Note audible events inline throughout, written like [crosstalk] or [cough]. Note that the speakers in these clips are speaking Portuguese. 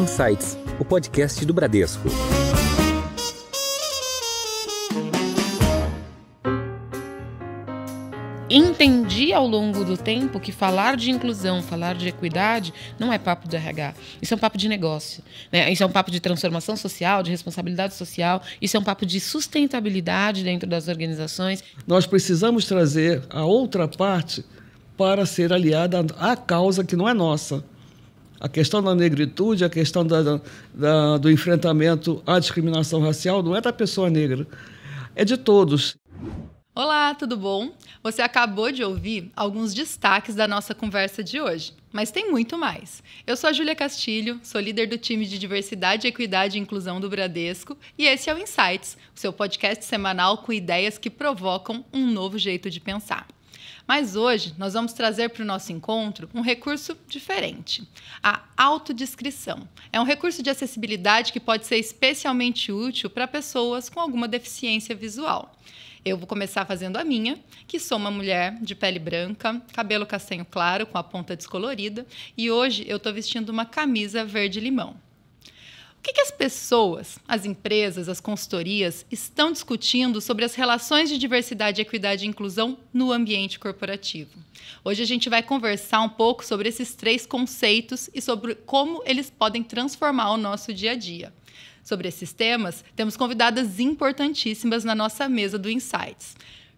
Insights, o podcast do Bradesco. entendi ao longo do tempo que falar de inclusão, falar de equidade, não é papo do RH. Isso é um papo de negócio. Né? Isso é um papo de transformação social, de responsabilidade social. Isso é um papo de sustentabilidade dentro das organizações. Nós precisamos trazer a outra parte para ser aliada à causa que não é nossa a questão da negritude, a questão da, da, do enfrentamento à discriminação racial não é da pessoa negra, é de todos. Olá, tudo bom? Você acabou de ouvir alguns destaques da nossa conversa de hoje, mas tem muito mais. Eu sou a Júlia Castilho, sou líder do time de Diversidade, Equidade e Inclusão do Bradesco, e esse é o Insights, o seu podcast semanal com ideias que provocam um novo jeito de pensar. Mas hoje nós vamos trazer para o nosso encontro um recurso diferente: a autodescrição. É um recurso de acessibilidade que pode ser especialmente útil para pessoas com alguma deficiência visual. Eu vou começar fazendo a minha, que sou uma mulher de pele branca, cabelo castanho claro com a ponta descolorida, e hoje eu estou vestindo uma camisa verde limão que, que as pessoas, as empresas, as consultorias estão discutindo sobre as relações de diversidade, equidade e inclusão no ambiente corporativo? Hoje a gente vai conversar um pouco sobre esses três conceitos e sobre como eles podem transformar o nosso dia a dia. Sobre esses temas, temos convidadas importantíssimas na nossa mesa do Insights.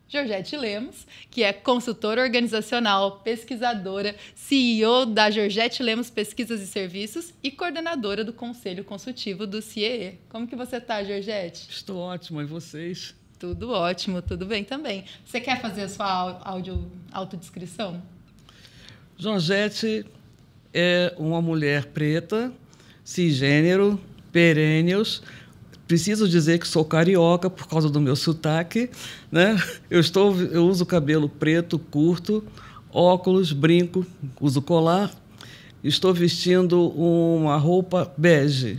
Georgette Lemos, que é consultora organizacional, pesquisadora, CEO da Georgette Lemos Pesquisas e Serviços e coordenadora do Conselho Consultivo do CIEE. Como que você está, Georgette? Estou ótimo, e vocês? Tudo ótimo, tudo bem também. Você quer fazer a sua áudio autodescrição? Georgette é uma mulher preta, cisgênero, perennios, preciso dizer que sou carioca por causa do meu sotaque, né? Eu estou, eu uso cabelo preto curto, óculos, brinco, uso colar. Estou vestindo uma roupa bege.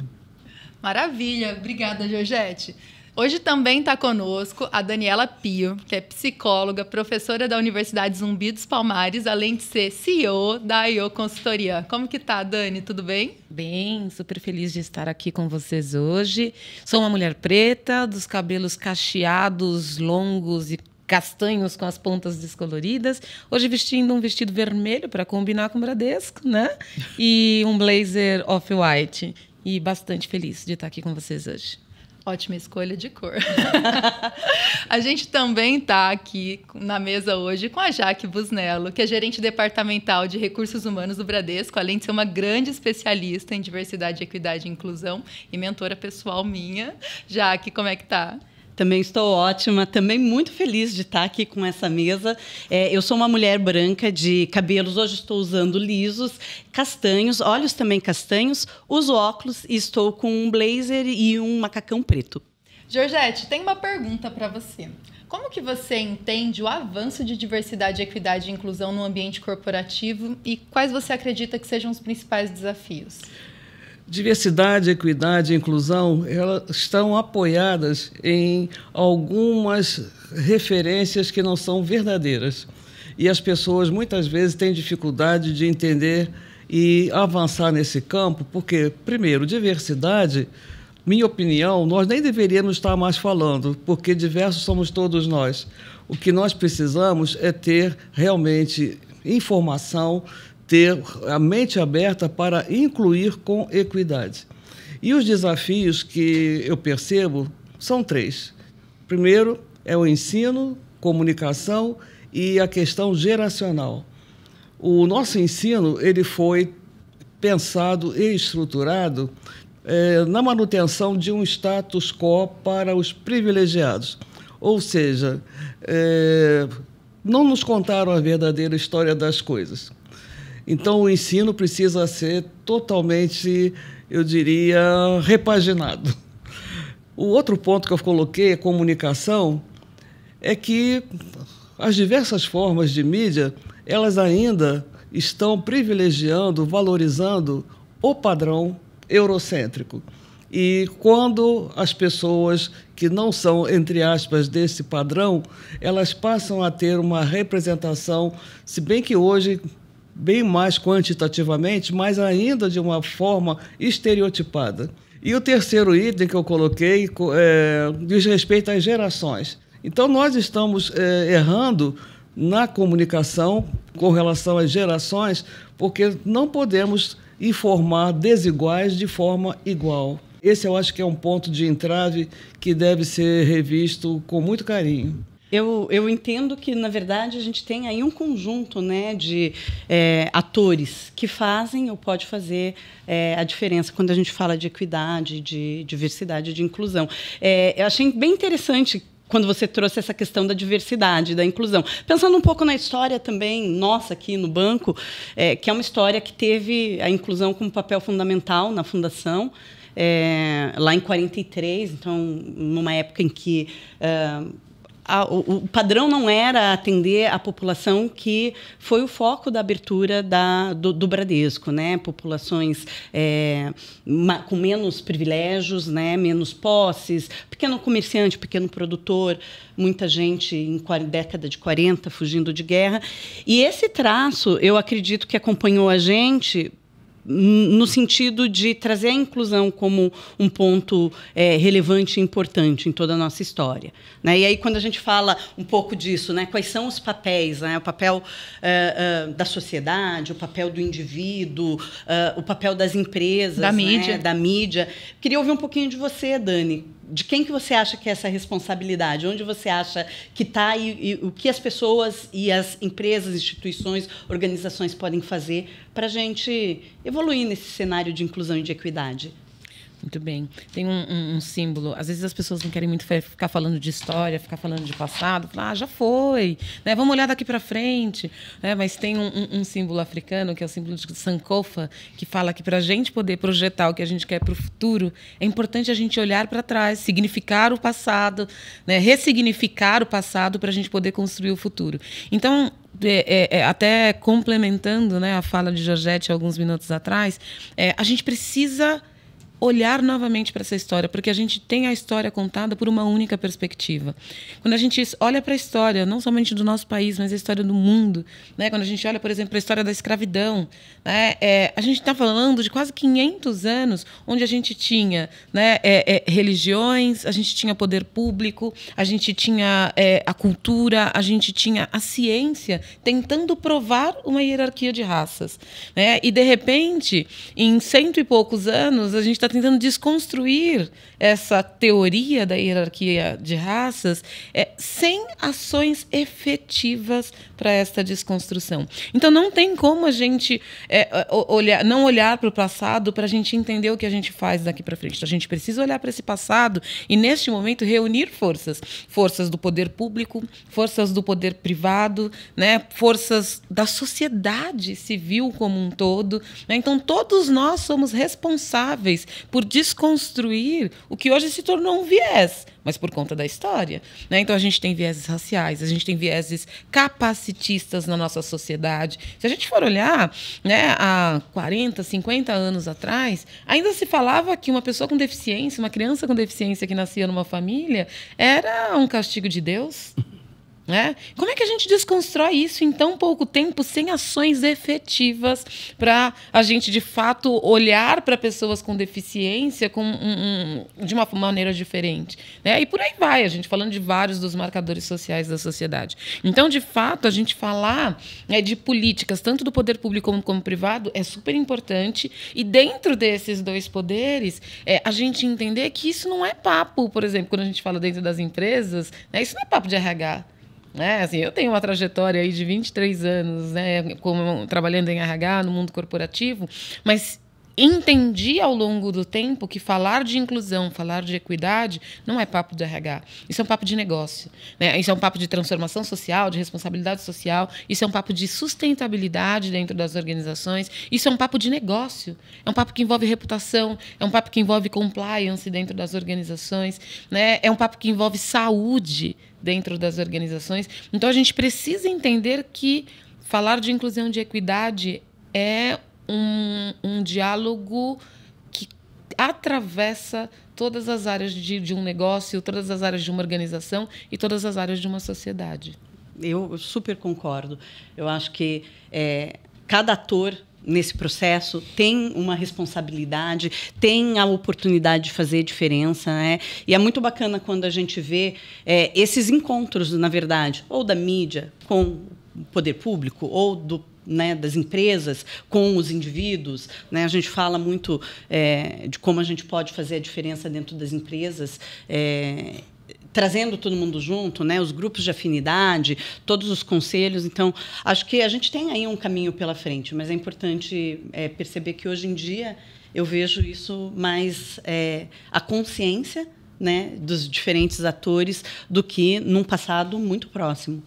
Maravilha, obrigada, Georgette. Hoje também está conosco a Daniela Pio, que é psicóloga, professora da Universidade Zumbi dos Palmares, além de ser CEO da IO Consultoria. Como que tá, Dani? Tudo bem? Bem, super feliz de estar aqui com vocês hoje. Sou uma mulher preta, dos cabelos cacheados, longos e castanhos com as pontas descoloridas. Hoje vestindo um vestido vermelho para combinar com o Bradesco, né? E um blazer off-white. E bastante feliz de estar aqui com vocês hoje. Ótima escolha de cor. [laughs] a gente também está aqui na mesa hoje com a Jaque Busnello, que é gerente departamental de recursos humanos do Bradesco, além de ser uma grande especialista em diversidade, equidade e inclusão e mentora pessoal minha. Jaque, como é que tá? Também estou ótima, também muito feliz de estar aqui com essa mesa. É, eu sou uma mulher branca de cabelos, hoje estou usando lisos, castanhos, olhos também castanhos, uso óculos e estou com um blazer e um macacão preto. Georgette, tem uma pergunta para você. Como que você entende o avanço de diversidade, equidade e inclusão no ambiente corporativo e quais você acredita que sejam os principais desafios? Diversidade, equidade e inclusão elas estão apoiadas em algumas referências que não são verdadeiras. E as pessoas muitas vezes têm dificuldade de entender e avançar nesse campo, porque, primeiro, diversidade, minha opinião, nós nem deveríamos estar mais falando, porque diversos somos todos nós. O que nós precisamos é ter realmente informação ter a mente aberta para incluir com equidade. E os desafios que eu percebo são três. Primeiro é o ensino, comunicação e a questão geracional. O nosso ensino ele foi pensado e estruturado é, na manutenção de um status quo para os privilegiados. Ou seja, é, não nos contaram a verdadeira história das coisas. Então, o ensino precisa ser totalmente, eu diria, repaginado. O outro ponto que eu coloquei, a comunicação, é que as diversas formas de mídia, elas ainda estão privilegiando, valorizando o padrão eurocêntrico. E quando as pessoas que não são, entre aspas, desse padrão, elas passam a ter uma representação, se bem que hoje bem mais quantitativamente, mas ainda de uma forma estereotipada. E o terceiro item que eu coloquei é, diz respeito às gerações. Então, nós estamos é, errando na comunicação com relação às gerações, porque não podemos informar desiguais de forma igual. Esse eu acho que é um ponto de entrave que deve ser revisto com muito carinho. Eu, eu entendo que, na verdade, a gente tem aí um conjunto né, de é, atores que fazem ou pode fazer é, a diferença quando a gente fala de equidade, de diversidade, de inclusão. É, eu achei bem interessante quando você trouxe essa questão da diversidade, da inclusão. Pensando um pouco na história também, nossa, aqui no banco, é, que é uma história que teve a inclusão como papel fundamental na fundação, é, lá em 43, então numa época em que uh, a, o, o, padrão não era atender a população que foi o foco da abertura da, do, do Bradesco, né? Populações é, ma, com menos privilégios, né? Menos posses, pequeno comerciante, pequeno produtor, muita gente em década de 40 fugindo de guerra. E esse traço, eu acredito que acompanhou a gente no sentido de trazer a inclusão como um ponto é, relevante e importante em toda a nossa história. Né? E aí, quando a gente fala um pouco disso, né? quais são os papéis, né? o papel uh, uh, da sociedade, o papel do indivíduo, uh, o papel das empresas, da né? mídia. Né? da mídia. Queria ouvir um pouquinho de você, Dani de quem que você acha que é essa responsabilidade? Onde você acha que está e, e, o que as pessoas e as empresas, instituições, organizações podem fazer para a gente evoluir nesse cenário de inclusão e de equidade? Muito bem. Tem um, um, um, símbolo. Às vezes as pessoas não querem muito ficar falando de história, ficar falando de passado. ah, já foi. Né? Vamos olhar daqui para frente. Né? Mas tem um, um, símbolo africano, que é o símbolo de Sankofa, que fala que para a gente poder projetar o que a gente quer para o futuro, é importante a gente olhar para trás, significar o passado, né? ressignificar o passado para a gente poder construir o futuro. Então, é, é, é, até complementando né, a fala de Georgette alguns minutos atrás, é, a gente precisa olhar novamente para essa história, porque a gente tem a história contada por uma única perspectiva. Quando a gente olha para a história, não somente do nosso país, mas a história do mundo, né? quando a gente olha, por exemplo, para a história da escravidão, né? É, a gente está falando de quase 500 anos onde a gente tinha né? É, é, religiões, a gente tinha poder público, a gente tinha é, a cultura, a gente tinha a ciência tentando provar uma hierarquia de raças. Né? E, de repente, em cento e poucos anos, a gente está está tentando desconstruir essa teoria da hierarquia de raças é, sem ações efetivas para esta desconstrução. Então não tem como a gente é, olhar, não olhar para o passado para a gente entender o que a gente faz daqui para frente. A gente precisa olhar para esse passado e neste momento reunir forças, forças do poder público, forças do poder privado, né, forças da sociedade civil como um todo. Né? Então todos nós somos responsáveis por desconstruir o que hoje se tornou um viés, mas por conta da história. Né? Então a gente tem vieses raciais, a gente tem vieses capacitistas na nossa sociedade. Se a gente for olhar né, há 40, 50 anos atrás, ainda se falava que uma pessoa com deficiência, uma criança com deficiência que nascia numa família, era um castigo de Deus. Né? Como é que a gente desconstrói isso em tão pouco tempo, sem ações efetivas para a gente, de fato, olhar para pessoas com deficiência com um, um, de uma maneira diferente? Né? E por aí vai, a gente falando de vários dos marcadores sociais da sociedade. Então, de fato, a gente falar né, de políticas, tanto do poder público como, como privado, é super importante. E dentro desses dois poderes, é, a gente entender que isso não é papo, por exemplo, quando a gente fala dentro das empresas, né, isso não é papo de RH. É, assim, eu tenho uma trajetória aí de 23 anos, né, como trabalhando em RH no mundo corporativo, mas entendi ao longo do tempo que falar de inclusão, falar de equidade, não é papo de RH. Isso é um papo de negócio. Né? Isso é um papo de transformação social, de responsabilidade social. Isso é um papo de sustentabilidade dentro das organizações. Isso é um papo de negócio. É um papo que envolve reputação. É um papo que envolve compliance dentro das organizações. Né? É um papo que envolve saúde dentro das organizações. Então a gente precisa entender que falar de inclusão de equidade é um, um diálogo que atravessa todas as áreas de, de um negócio, todas as áreas de uma organização e todas as áreas de uma sociedade. Eu super concordo. Eu acho que é, cada ator nesse processo, tem uma responsabilidade, tem a oportunidade de fazer diferença, né? E é muito bacana quando a gente vê é, esses encontros, na verdade, ou da mídia com o poder público, ou do né, das empresas com os indivíduos. Né? A gente fala muito é, de como a gente pode fazer a diferença dentro das empresas. É, trazendo todo mundo junto, né? Os grupos de afinidade, todos os conselhos. Então, acho que a gente tem aí um caminho pela frente, mas é importante é, perceber que hoje em dia eu vejo isso mais é, a consciência, né, dos diferentes atores do que num passado muito próximo.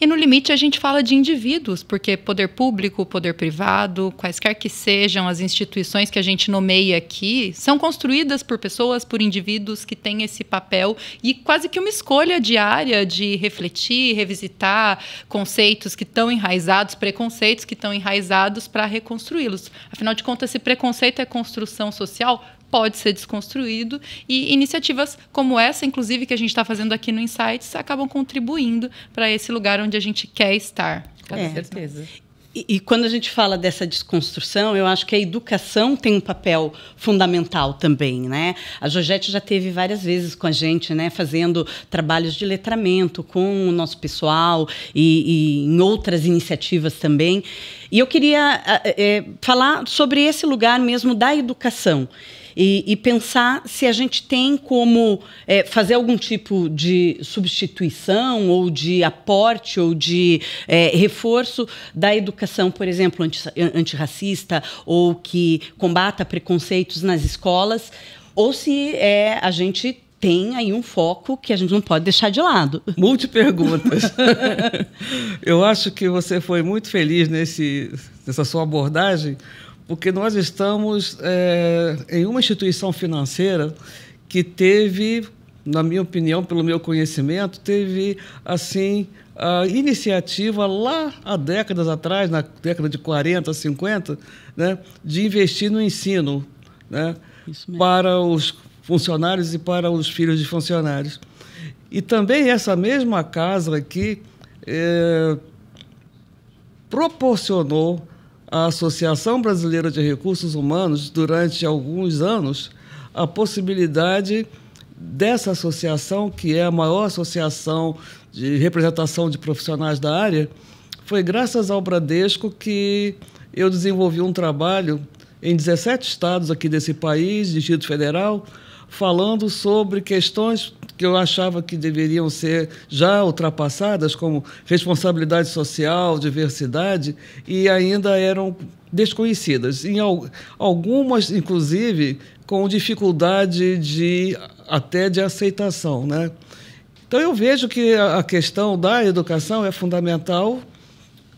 E no limite a gente fala de indivíduos, porque poder público, poder privado, quaisquer que sejam as instituições que a gente nomeia aqui, são construídas por pessoas, por indivíduos que têm esse papel e quase que uma escolha diária de refletir, revisitar conceitos que estão enraizados, preconceitos que estão enraizados para reconstruí-los. Afinal de contas, se preconceito é construção social, pode ser desconstruído e iniciativas como essa, inclusive, que a gente está fazendo aqui no Insights, acabam contribuindo para esse lugar onde a gente quer estar. Com é. certeza. E, e, quando a gente fala dessa desconstrução, eu acho que a educação tem um papel fundamental também, né? A Jojete já teve várias vezes com a gente, né? Fazendo trabalhos de letramento com o nosso pessoal e, e em outras iniciativas também. E eu queria é, falar sobre esse lugar mesmo da educação e, e pensar se a gente tem como é, fazer algum tipo de substituição ou de aporte ou de é, reforço da educação, por exemplo, anti, antirracista ou que combata preconceitos nas escolas, ou se é, a gente tem aí um foco que a gente não pode deixar de lado. [laughs] Multe perguntas. [laughs] Eu acho que você foi muito feliz nesse, nessa sua abordagem, porque nós estamos é, em uma instituição financeira que teve, na minha opinião, pelo meu conhecimento, teve assim a iniciativa lá há décadas atrás, na década de 40, 50, né, de investir no ensino né, para os funcionários e para os filhos de funcionários. E também essa mesma casa aqui é, proporcionou a Associação Brasileira de Recursos Humanos, durante alguns anos, a possibilidade dessa associação, que é a maior associação de representação de profissionais da área, foi graças ao Bradesco que eu desenvolvi um trabalho em 17 estados aqui desse país, Distrito Federal, falando sobre questões que eu achava que deveriam ser já ultrapassadas, como responsabilidade social, diversidade, e ainda eram desconhecidas. Em algumas, inclusive, com dificuldade de até de aceitação, né? Então eu vejo que a questão da educação é fundamental.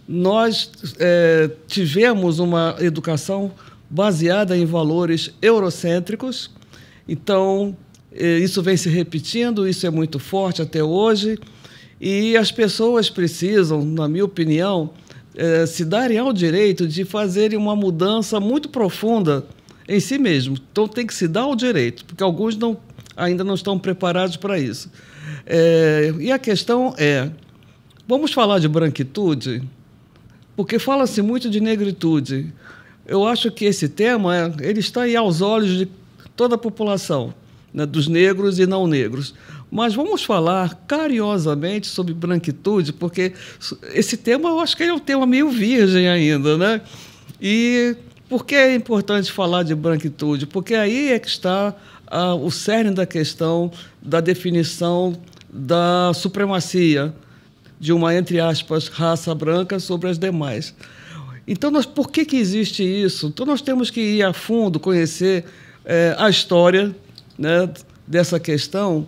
Nós é, tivemos uma educação baseada em valores eurocêntricos, então, eh, isso vem se repetindo, isso é muito forte até hoje, e as pessoas precisam, na minha opinião, eh, se darem ao direito de fazerem uma mudança muito profunda em si mesmo. Então, tem que se dar ao direito, porque alguns não, ainda não estão preparados para isso. É, e a questão é: vamos falar de branquitude? Porque fala-se muito de negritude. Eu acho que esse tema ele está aí aos olhos de toda a população, né, dos negros e não negros. Mas vamos falar cariosamente sobre branquitude, porque esse tema eu acho que é um tema meio virgem ainda, né? E por que é importante falar de branquitude? Porque aí é que está ah, o cerne da questão da definição da supremacia de uma, entre aspas, raça branca sobre as demais. Então, nós, por que, que existe isso? Então, nós temos que ir a fundo, conhecer é, a história né, dessa questão.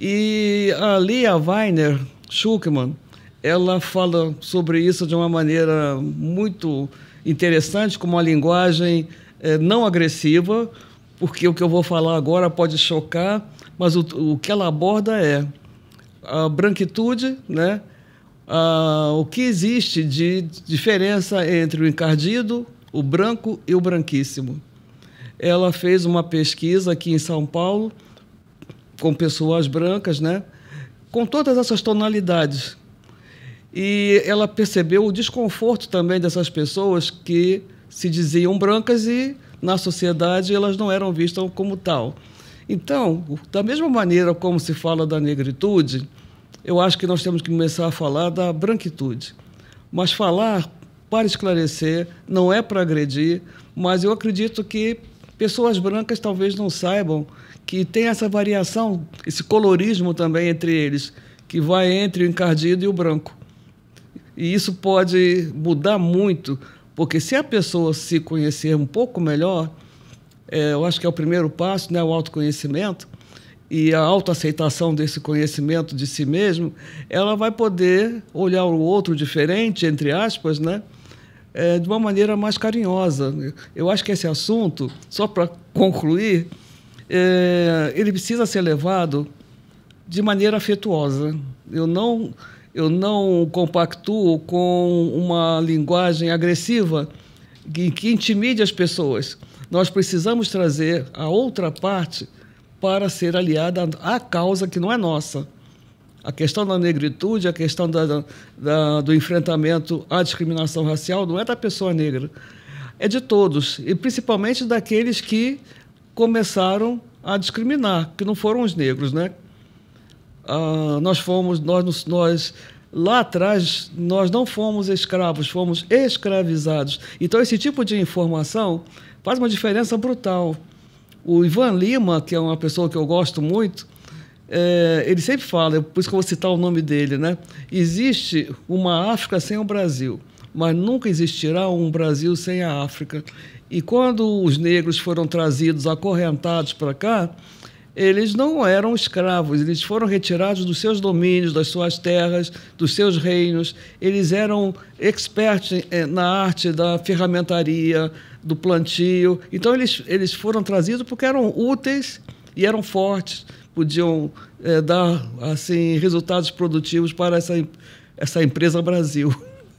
E ali a Weiner Schuckmann, ela fala sobre isso de uma maneira muito interessante, com uma linguagem é, não agressiva, porque o que eu vou falar agora pode chocar, mas o, o que ela aborda é a branquitude, né? a o que existe de diferença entre o encardido, o branco e o branquíssimo ela fez uma pesquisa aqui em São Paulo com pessoas brancas, né? Com todas essas tonalidades. E ela percebeu o desconforto também dessas pessoas que se diziam brancas e na sociedade elas não eram vistas como tal. Então, da mesma maneira como se fala da negritude, eu acho que nós temos que começar a falar da branquitude. Mas falar para esclarecer, não é para agredir, mas eu acredito que pessoas brancas talvez não saibam que tem essa variação, esse colorismo também entre eles, que vai entre o encardido e o branco. E isso pode mudar muito, porque se a pessoa se conhecer um pouco melhor, é, eu acho que é o primeiro passo, né, o autoconhecimento, e a autoaceitação desse conhecimento de si mesmo, ela vai poder olhar o outro diferente, entre aspas, né? é, de uma maneira mais carinhosa. Eu acho que esse assunto, só para concluir, é, ele precisa ser levado de maneira afetuosa. Eu não, eu não compactuo com uma linguagem agressiva que, que intimide as pessoas. Nós precisamos trazer a outra parte para ser aliada à causa que não é nossa a questão da negritude, a questão da, da, do enfrentamento à discriminação racial não é da pessoa negra, é de todos, e principalmente daqueles que começaram a discriminar, que não foram os negros, né? Ah, nós fomos, nós, nós lá atrás nós não fomos escravos, fomos escravizados. Então esse tipo de informação faz uma diferença brutal. O Ivan Lima, que é uma pessoa que eu gosto muito, é, ele sempre fala, por isso que eu vou citar o nome dele, né? Existe uma África sem o Brasil, mas nunca existirá um Brasil sem a África. E quando os negros foram trazidos, acorrentados para cá, eles não eram escravos, eles foram retirados dos seus domínios, das suas terras, dos seus reinos. Eles eram expertos é, na arte da ferramentaria, do plantio. Então, eles, eles foram trazidos porque eram úteis e eram fortes podiam é, dar assim resultados produtivos para essa, essa empresa Brasil.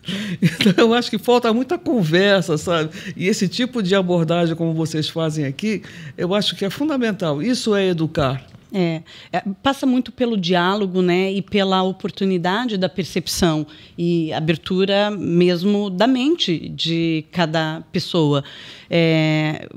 [laughs] Então, eu acho que falta muita conversa, sabe? E esse tipo de abordagem, como vocês fazem aqui, eu acho que é fundamental. Isso é educar. É, é passa muito pelo diálogo, né, e pela oportunidade da percepção e abertura mesmo da mente de cada pessoa. É,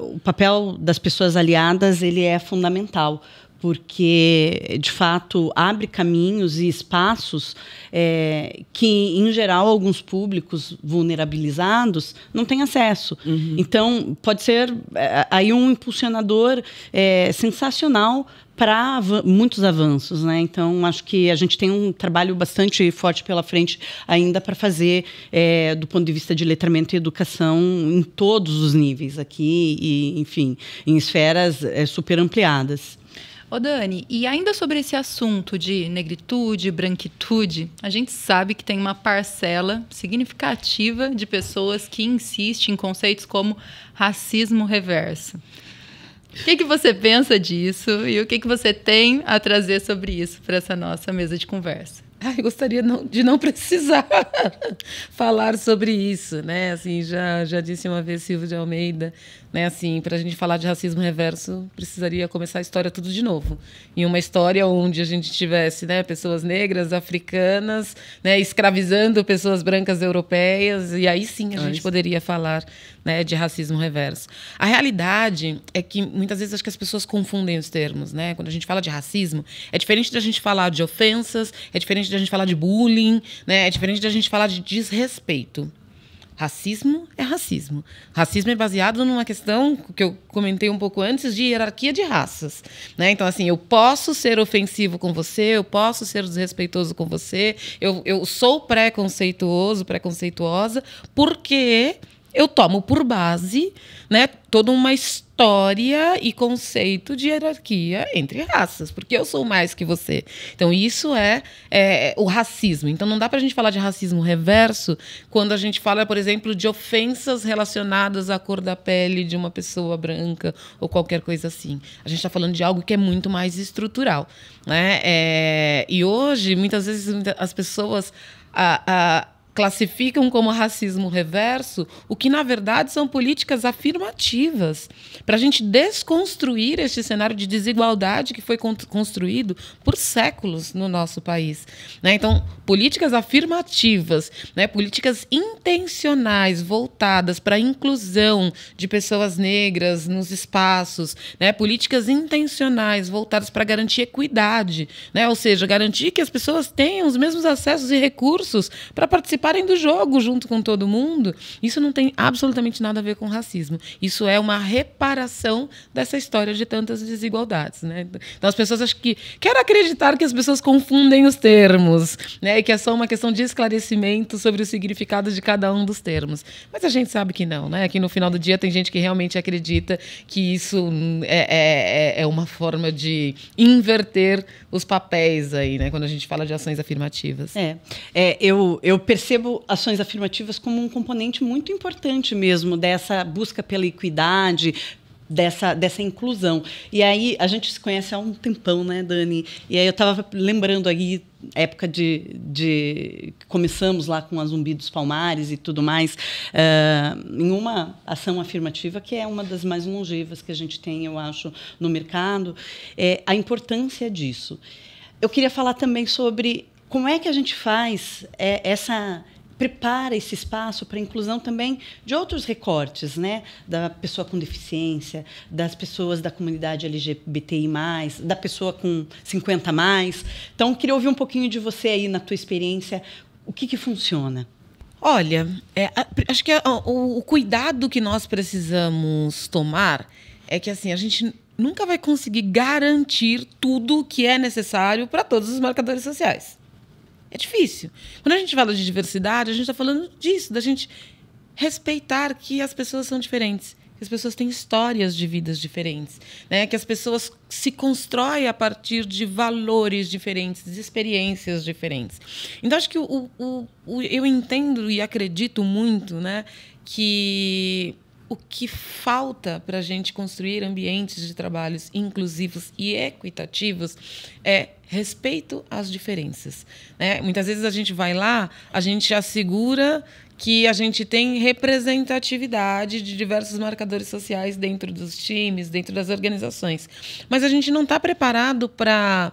o papel das pessoas aliadas ele é fundamental porque de fato abre caminhos e espaços é, que, em geral, alguns públicos vulnerabilizados não têm acesso. Uhum. Então, pode ser é, aí um impulsionador é, sensacional para av muitos avanços, né? Então acho que a gente tem um trabalho bastante forte pela frente ainda para fazer é, do ponto de vista de letramento e educação em todos os níveis aqui e, enfim, em esferas é, super ampliadas. Ô Dani, e ainda sobre esse assunto de negritude, branquitude, a gente sabe que tem uma parcela significativa de pessoas que insistem em conceitos como racismo reverso. O que, que você pensa disso e o que, que você tem a trazer sobre isso para essa nossa mesa de conversa? Ai, gostaria não, de não precisar [laughs] falar sobre isso, né? Assim, já, já disse uma vez Silvio de Almeida, né? Assim, para a gente falar de racismo reverso, precisaria começar a história tudo de novo. Em uma história onde a gente tivesse, né, pessoas negras, africanas, né, escravizando pessoas brancas europeias, e aí sim a gente poderia falar né, de racismo reverso. A realidade é que muitas vezes acho que as pessoas confundem os termos, né? Quando a gente fala de racismo, é diferente da gente falar de ofensas, é diferente da gente falar de bullying, né? É diferente da gente falar de desrespeito. Racismo é racismo. Racismo é baseado numa questão que eu comentei um pouco antes de hierarquia de raças. Né? Então, assim, eu posso ser ofensivo com você, eu posso ser desrespeitoso com você, eu, eu sou preconceituoso, preconceituosa, porque eu tomo por base né, toda uma história e conceito de hierarquia entre raças, porque eu sou mais que você. Então, isso é, é o racismo. Então, não dá para a gente falar de racismo reverso quando a gente fala, por exemplo, de ofensas relacionadas à cor da pele de uma pessoa branca ou qualquer coisa assim. A gente está falando de algo que é muito mais estrutural. Né? É, e hoje, muitas vezes, as pessoas. A, a, classificam como racismo reverso o que, na verdade, são políticas afirmativas para a gente desconstruir este cenário de desigualdade que foi construído por séculos no nosso país. Né? Então, políticas afirmativas, né? políticas intencionais voltadas para a inclusão de pessoas negras nos espaços, né? políticas intencionais voltadas para garantir equidade, né? ou seja, garantir que as pessoas tenham os mesmos acessos e recursos para participar do jogo junto com todo mundo. Isso não tem absolutamente nada a ver com racismo. Isso é uma reparação dessa história de tantas desigualdades. Né? Então as pessoas acham que. Quero acreditar que as pessoas confundem os termos, né? E que é só uma questão de esclarecimento sobre o significado de cada um dos termos. Mas a gente sabe que não, né? Que no final do dia tem gente que realmente acredita que isso é, é, é, é uma forma de inverter os papéis aí, né? Quando a gente fala de ações afirmativas. É. é eu, eu percebo percebo ações afirmativas como um componente muito importante mesmo dessa busca pela equidade, dessa, dessa inclusão. E aí a gente se conhece há um tempão, né, Dani? E aí eu estava lembrando aí época de, de começamos lá com a Zumbi dos Palmares e tudo mais, uh, em uma ação afirmativa que é uma das mais longevas que a gente tem, eu acho, no mercado, é a importância disso. Eu queria falar também sobre como é que a gente faz é, essa prepara esse espaço para a inclusão também de outros recortes, né? Da pessoa com deficiência, das pessoas da comunidade LGBTI, da pessoa com 50 mais. Então, queria ouvir um pouquinho de você aí na tua experiência, o que, que funciona? Olha, é, acho que o, cuidado que nós precisamos tomar é que assim, a gente nunca vai conseguir garantir tudo que é necessário para todos os marcadores sociais. É difícil. Quando a gente fala de diversidade, a gente está falando disso, da gente respeitar que as pessoas são diferentes, que as pessoas têm histórias de vidas diferentes, né? que as pessoas se constroem a partir de valores diferentes, de experiências diferentes. Então, acho que o, o, o, eu entendo e acredito muito né, que o que falta para a gente construir ambientes de trabalhos inclusivos e equitativos é respeito às diferenças. Né? Muitas vezes a gente vai lá, a gente assegura que a gente tem representatividade de diversos marcadores sociais dentro dos times, dentro das organizações. Mas a gente não está preparado para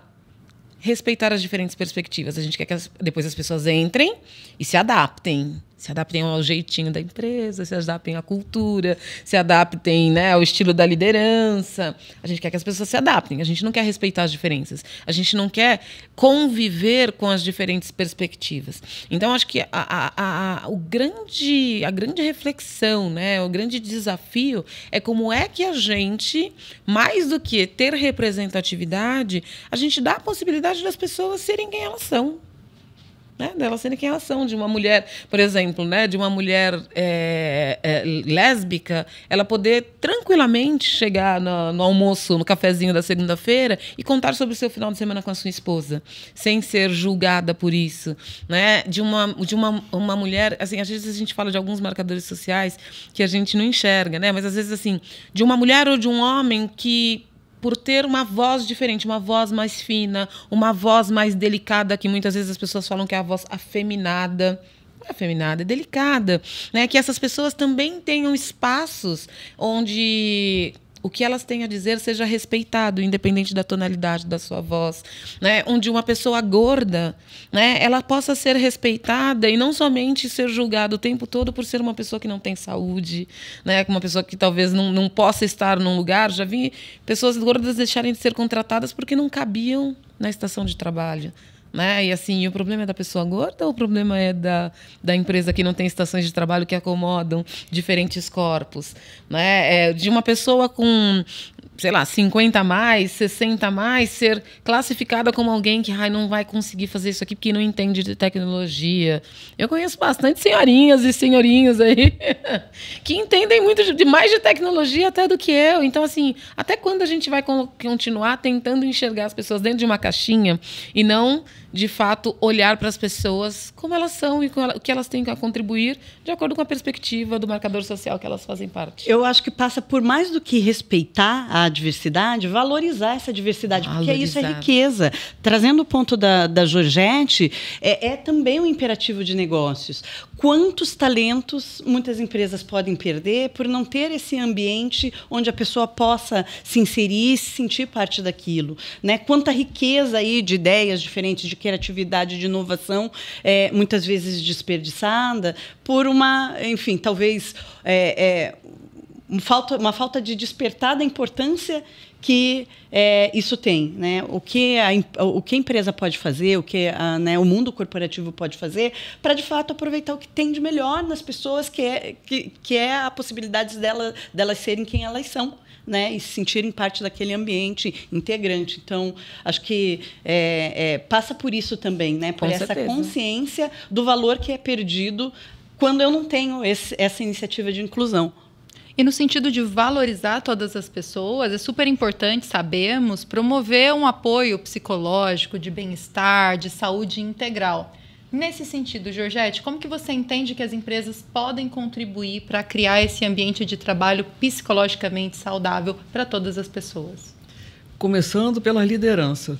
respeitar as diferentes perspectivas. A gente quer que as, depois as pessoas entrem e se adaptem se adaptem ao jeitinho da empresa, se adaptem à cultura, se adaptem né, ao estilo da liderança. A gente quer que as pessoas se adaptem, a gente não quer respeitar as diferenças, a gente não quer conviver com as diferentes perspectivas. Então, acho que a, a, a, o grande, a grande reflexão, né, o grande desafio é como é que a gente, mais do que ter representatividade, a gente dá a possibilidade das pessoas serem quem elas são né, delas serem quem elas são, de uma mulher, por exemplo, né, de uma mulher é, é, lésbica, ela poder tranquilamente chegar no, no almoço, no cafezinho da segunda-feira e contar sobre o seu final de semana com a sua esposa, sem ser julgada por isso, né, de uma, de uma, uma mulher, assim, às vezes a gente fala de alguns marcadores sociais que a gente não enxerga, né, mas às vezes assim, de uma mulher ou de um homem que por ter uma voz diferente, uma voz mais fina, uma voz mais delicada, que muitas vezes as pessoas falam que é a voz afeminada é afeminada, é delicada, né? Que essas pessoas também tenham espaços onde o que elas têm a dizer seja respeitado, independente da tonalidade da sua voz, né? Onde uma pessoa gorda, né, ela possa ser respeitada e não somente ser julgada o tempo todo por ser uma pessoa que não tem saúde, né, uma pessoa que talvez não, não possa estar num lugar. Já vi pessoas gordas deixarem de ser contratadas porque não cabiam na estação de trabalho. Né? E assim, o problema é da pessoa gorda ou o problema é da, da empresa que não tem estações de trabalho que acomodam diferentes corpos? Né? É de uma pessoa com, sei lá, 50 a mais, 60 a mais, ser classificada como alguém que ai, não vai conseguir fazer isso aqui porque não entende de tecnologia. Eu conheço bastante senhorinhas e senhorinhos aí [laughs] que entendem muito de, de mais de tecnologia até do que eu. Então, assim, até quando a gente vai continuar tentando enxergar as pessoas dentro de uma caixinha e não de fato, olhar para as pessoas como elas são e o que elas têm a contribuir, de acordo com a perspectiva do marcador social que elas fazem parte. Eu acho que passa por mais do que respeitar a diversidade, valorizar essa diversidade, valorizar. porque isso é riqueza. Trazendo o ponto da, da Georgette, é, é também um imperativo de negócios quantos talentos muitas empresas podem perder por não ter esse ambiente onde a pessoa possa se inserir e se sentir parte daquilo, né? Quanta riqueza aí de ideias diferentes, de criatividade, de inovação, é, muitas vezes desperdiçada por uma, enfim, talvez é, é, uma falta, uma falta de despertar da importância que é, isso tem, né? O que a, o que a empresa pode fazer, o que a, né, o mundo corporativo pode fazer, para de fato aproveitar o que tem de melhor nas pessoas, que é, que, que é a possibilidade delas delas serem quem elas são. Né, e se sentirem parte daquele ambiente integrante. Então, acho que é, é, passa por isso também, né, por Com essa certeza. consciência do valor que é perdido quando eu não tenho esse, essa iniciativa de inclusão. E no sentido de valorizar todas as pessoas, é super importante, sabemos, promover um apoio psicológico, de bem-estar, de saúde integral. Nesse sentido, Georgette, como que você entende que as empresas podem contribuir para criar esse ambiente de trabalho psicologicamente saudável para todas as pessoas? Começando pela liderança,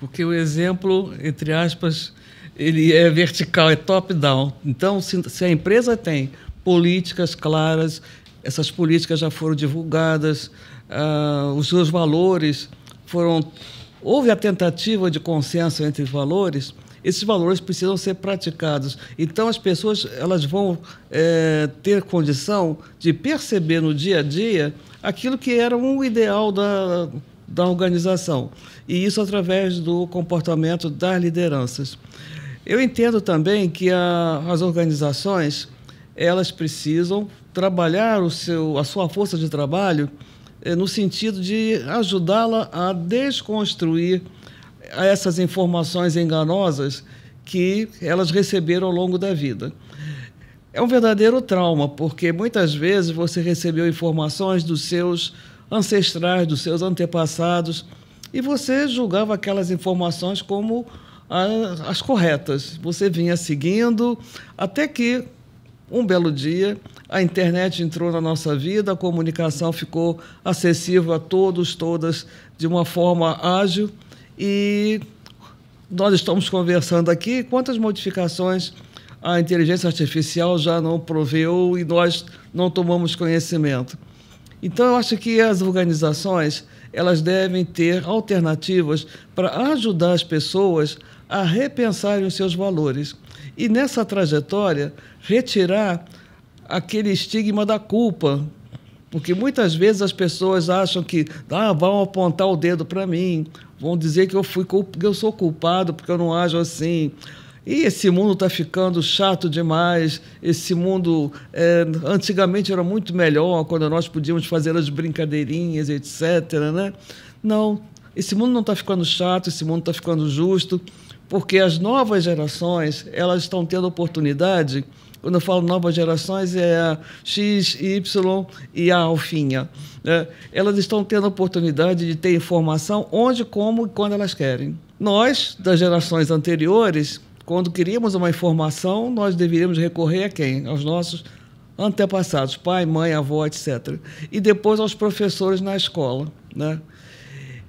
porque o exemplo, entre aspas, ele é vertical, é top-down. Então, se, a empresa tem políticas claras, essas políticas já foram divulgadas, uh, os seus valores foram. Houve a tentativa de consenso entre valores, esses valores precisam ser praticados. Então, as pessoas elas vão é, ter condição de perceber no dia a dia aquilo que era um ideal da, da organização. E isso através do comportamento das lideranças. Eu entendo também que a, as organizações elas precisam trabalhar o seu, a sua força de trabalho é, no sentido de ajudá-la a desconstruir eh, essas informações enganosas que elas receberam ao longo da vida. É um verdadeiro trauma, porque muitas vezes você recebeu informações dos seus ancestrais, dos seus antepassados, e você julgava aquelas informações como as corretas. Você vinha seguindo até que um belo dia a internet entrou na nossa vida, a comunicação ficou acessível a todos, todas, de uma forma ágil. E nós estamos conversando aqui quantas modificações a inteligência artificial já não proveu e nós não tomamos conhecimento. Então, eu acho que as organizações elas devem ter alternativas para ajudar as pessoas a repensarem os seus valores. E nessa trajetória, retirar aquele estigma da culpa. Porque muitas vezes as pessoas acham que ah, vão apontar o dedo para mim, vão dizer que eu, fui, que eu sou culpado porque eu não ajo assim. E esse mundo está ficando chato demais. Esse mundo é, antigamente era muito melhor quando nós podíamos fazer as brincadeirinhas, etc. Né? Não, esse mundo não está ficando chato. Esse mundo está ficando justo, porque as novas gerações elas estão tendo oportunidade quando eu falo novas gerações, é a X, Y e a alfinha. Né? Elas estão tendo a oportunidade de ter informação onde, como e quando elas querem. Nós, das gerações anteriores, quando queríamos uma informação, nós deveríamos recorrer a quem? Aos nossos antepassados, pai, mãe, avó, etc. E depois aos professores na escola. Né?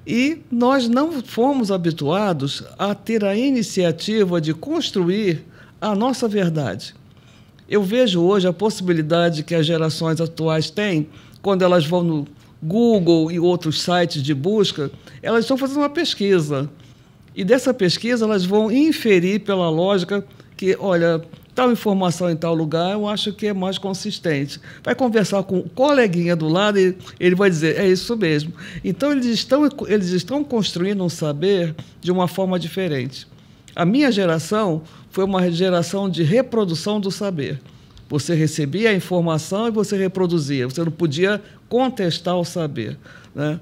E nós não fomos habituados a ter a iniciativa de construir a nossa verdade. Eu vejo hoje a possibilidade que as gerações atuais têm, quando elas vão no Google e outros sites de busca, elas estão fazendo uma pesquisa. E dessa pesquisa elas vão inferir pela lógica que, olha, tal informação em tal lugar, eu acho que é mais consistente. Vai conversar com o coleguinha do lado e ele vai dizer, é isso mesmo. Então, eles estão, eles estão construindo um saber de uma forma diferente. A minha geração foi uma geração de reprodução do saber. Você recebia a informação e você reproduzia. Você não podia contestar o saber. Né?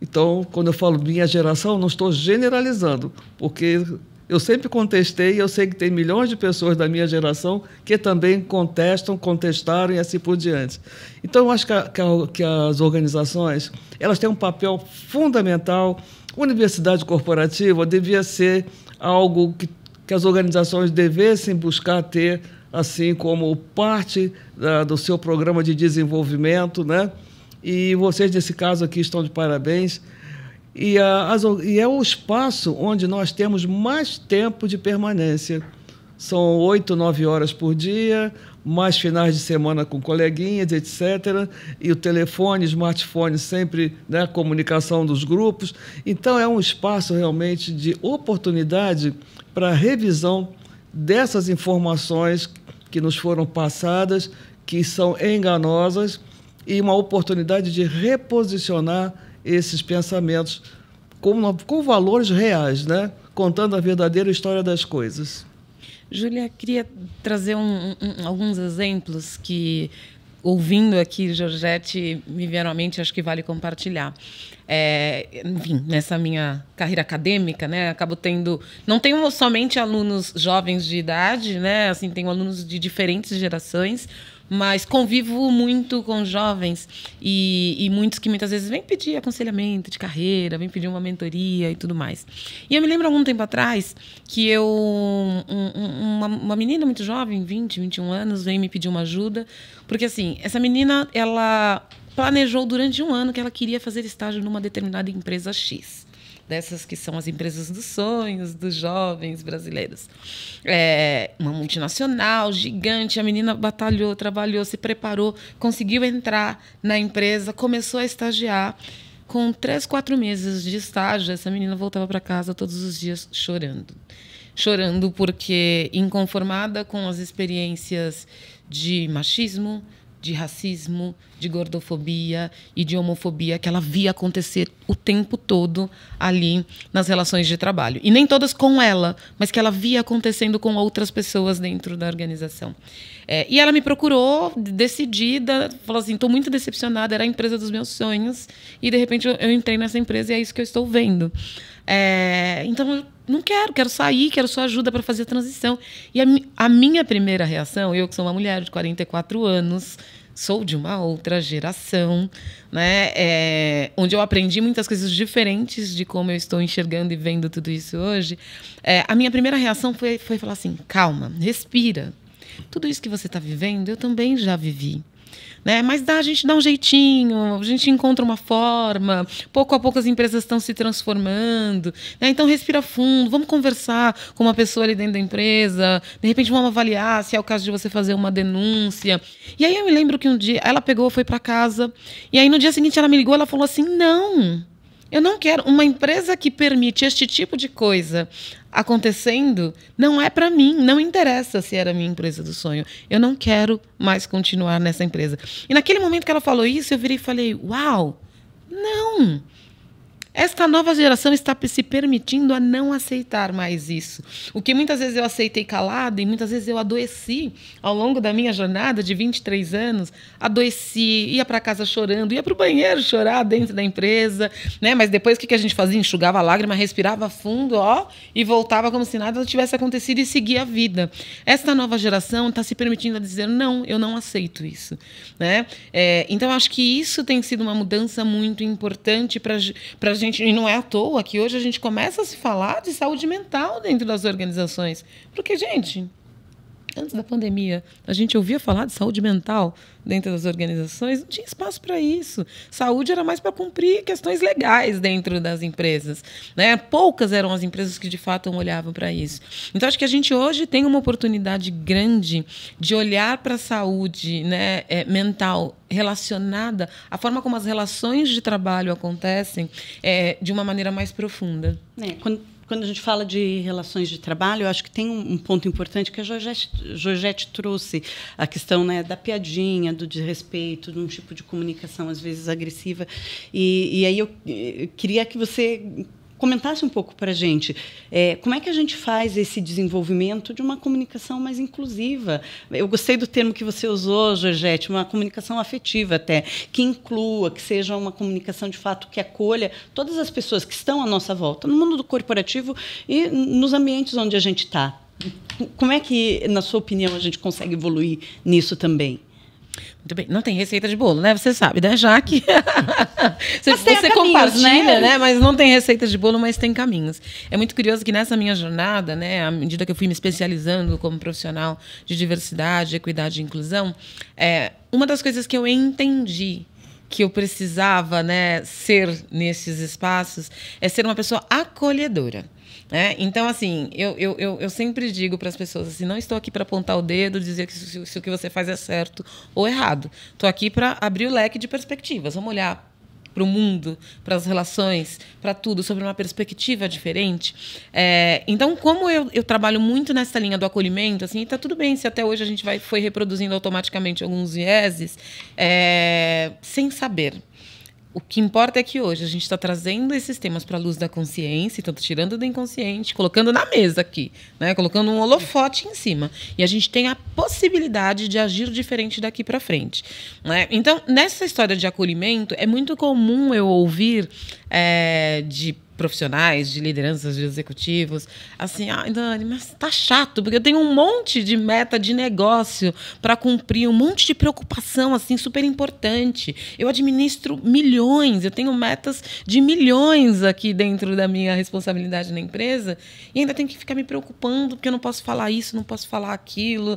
Então, quando eu falo minha geração, não estou generalizando, porque eu sempre contestei e eu sei que tem milhões de pessoas da minha geração que também contestam, contestaram e assim por diante. Então, eu acho que, a, que, a, que as organizações elas têm um papel fundamental. Universidade corporativa devia ser algo que que as organizações devessem buscar ter, assim como parte da, do seu programa de desenvolvimento, né? E vocês, nesse caso aqui, estão de parabéns. E, a, as, e é o espaço onde nós temos mais tempo de permanência. São oito, nove horas por dia, mais finais de semana com coleguinhas, etc. E o telefone, smartphone, sempre né, comunicação dos grupos. Então, é um espaço realmente de oportunidade para revisão dessas informações que nos foram passadas, que são enganosas, e uma oportunidade de reposicionar esses pensamentos com, com valores reais, né? contando a verdadeira história das coisas. Júlia, queria trazer um, um, alguns exemplos que ouvindo aqui, Georgette, me vieram à mente, acho que vale compartilhar. É, enfim, nessa minha carreira acadêmica, né, acabo tendo, não tenho somente alunos jovens de idade, né, assim, tenho alunos de diferentes gerações, mas convivo muito com jovens e, e, muitos que muitas vezes vêm pedir aconselhamento de carreira, vêm pedir uma mentoria e tudo mais. E eu me lembro algum tempo atrás que eu, um, uma, uma, menina muito jovem, 20, 21 anos, veio me pedir uma ajuda, porque assim, essa menina, ela planejou durante um ano que ela queria fazer estágio numa determinada empresa X dessas que são as empresas dos sonhos dos jovens brasileiros. É uma multinacional gigante, a menina batalhou, trabalhou, se preparou, conseguiu entrar na empresa, começou a estagiar. Com três, quatro meses de estágio, essa menina voltava para casa todos os dias chorando. Chorando porque inconformada com as experiências de machismo, de racismo, de gordofobia e de homofobia que ela via acontecer o tempo todo ali nas relações de trabalho. E nem todas com ela, mas que ela via acontecendo com outras pessoas dentro da organização. É, e ela me procurou, decidida, falou assim: estou muito decepcionada, era a empresa dos meus sonhos, e de repente eu, eu entrei nessa empresa e é isso que eu estou vendo. É, então não quero, quero sair, quero sua ajuda para fazer a transição. E a, a minha primeira reação, eu que sou uma mulher de 44 anos, sou de uma outra geração, né? É, onde eu aprendi muitas coisas diferentes de como eu estou enxergando e vendo tudo isso hoje. É, a minha primeira reação foi, foi falar assim: calma, respira. Tudo isso que você está vivendo, eu também já vivi né? Mas dá, a gente dá um jeitinho, a gente encontra uma forma, pouco a pouco as empresas estão se transformando, né? Então respira fundo, vamos conversar com uma pessoa ali dentro da empresa, de repente vamos avaliar se é o caso de você fazer uma denúncia. E aí eu me lembro que um dia ela pegou, foi para casa, e aí no dia seguinte ela me ligou, ela falou assim: "Não, eu não quero uma empresa que permite este tipo de coisa acontecendo não é para mim, não interessa se era a minha empresa do sonho. Eu não quero mais continuar nessa empresa. E naquele momento que ela falou isso, eu virei e falei: "Uau! Não! Esta nova geração está se permitindo a não aceitar mais isso. O que muitas vezes eu aceitei calado e muitas vezes eu adoeci ao longo da minha jornada de 23 anos, adoeci, ia para casa chorando, ia para o banheiro chorar dentro da empresa, né? Mas depois o que, a gente fazia? Enxugava a lágrima, respirava fundo, ó, e voltava como se nada tivesse acontecido e seguia a vida. Esta nova geração está se permitindo a dizer não, eu não aceito isso, né? É, então acho que isso tem sido uma mudança muito importante para para gente gente, e não é à toa que hoje a gente começa a se falar de saúde mental dentro das organizações. Porque, gente, antes da pandemia, a gente ouvia falar de saúde mental dentro das organizações, não tinha espaço para isso. Saúde era mais para cumprir questões legais dentro das empresas. Né? Poucas eram as empresas que de fato olhavam para isso. Então, acho que a gente hoje tem uma oportunidade grande de olhar para a saúde né, é, mental relacionada à forma como as relações de trabalho acontecem é, de uma maneira mais profunda. É, quando quando a gente fala de relações de trabalho, eu acho que tem um, um ponto importante que a Georgette, trouxe, a questão né, da piadinha, do desrespeito, de um tipo de comunicação às vezes agressiva. E, e aí eu, eu eh, queria que você comentasse um pouco para a gente é, como é que a gente faz esse desenvolvimento de uma comunicação mais inclusiva. Eu gostei do termo que você usou, Georgette, uma comunicação afetiva até, que inclua, que seja uma comunicação de fato que acolha todas as pessoas que estão à nossa volta, no mundo do corporativo e nos ambientes onde a gente está. Como é que, na sua opinião, a gente consegue evoluir nisso também? Muito bem. Não tem receita de bolo, né? Você sabe, né, Jaque? [laughs] você você caminhos, compartilha, né? né? Mas não tem receita de bolo, mas tem caminhos. É muito curioso que nessa minha jornada, né, à medida que eu fui me especializando como profissional de diversidade, equidade e inclusão, é, uma das coisas que eu entendi que eu precisava né, ser nesses espaços é ser uma pessoa acolhedora. Né? Então, assim, eu, eu, eu, sempre digo para as pessoas assim: não estou aqui para apontar o dedo, dizer que se, se, o que você faz é certo ou errado. Estou aqui para abrir o leque de perspectivas. Vamos olhar para o mundo, para as relações, para tudo, sobre uma perspectiva diferente. É, então, como eu, eu, trabalho muito nessa linha do acolhimento, assim, está tudo bem se até hoje a gente vai, foi reproduzindo automaticamente alguns vieses é, sem saber o que importa é que hoje a gente está trazendo esses temas para a luz da consciência, então tirando do inconsciente, colocando na mesa aqui, né? Colocando um holofote em cima. E a gente tem a possibilidade de agir diferente daqui para frente, né? Então, nessa história de acolhimento, é muito comum eu ouvir é, de profissionais, de lideranças, de executivos, assim, ai, ah, Dani, mas tá chato, porque eu tenho um monte de meta de negócio para cumprir, um monte de preocupação, assim, super importante. Eu administro milhões, eu tenho metas de milhões aqui dentro da minha responsabilidade na empresa, e ainda tenho que ficar me preocupando, porque eu não posso falar isso, não posso falar aquilo.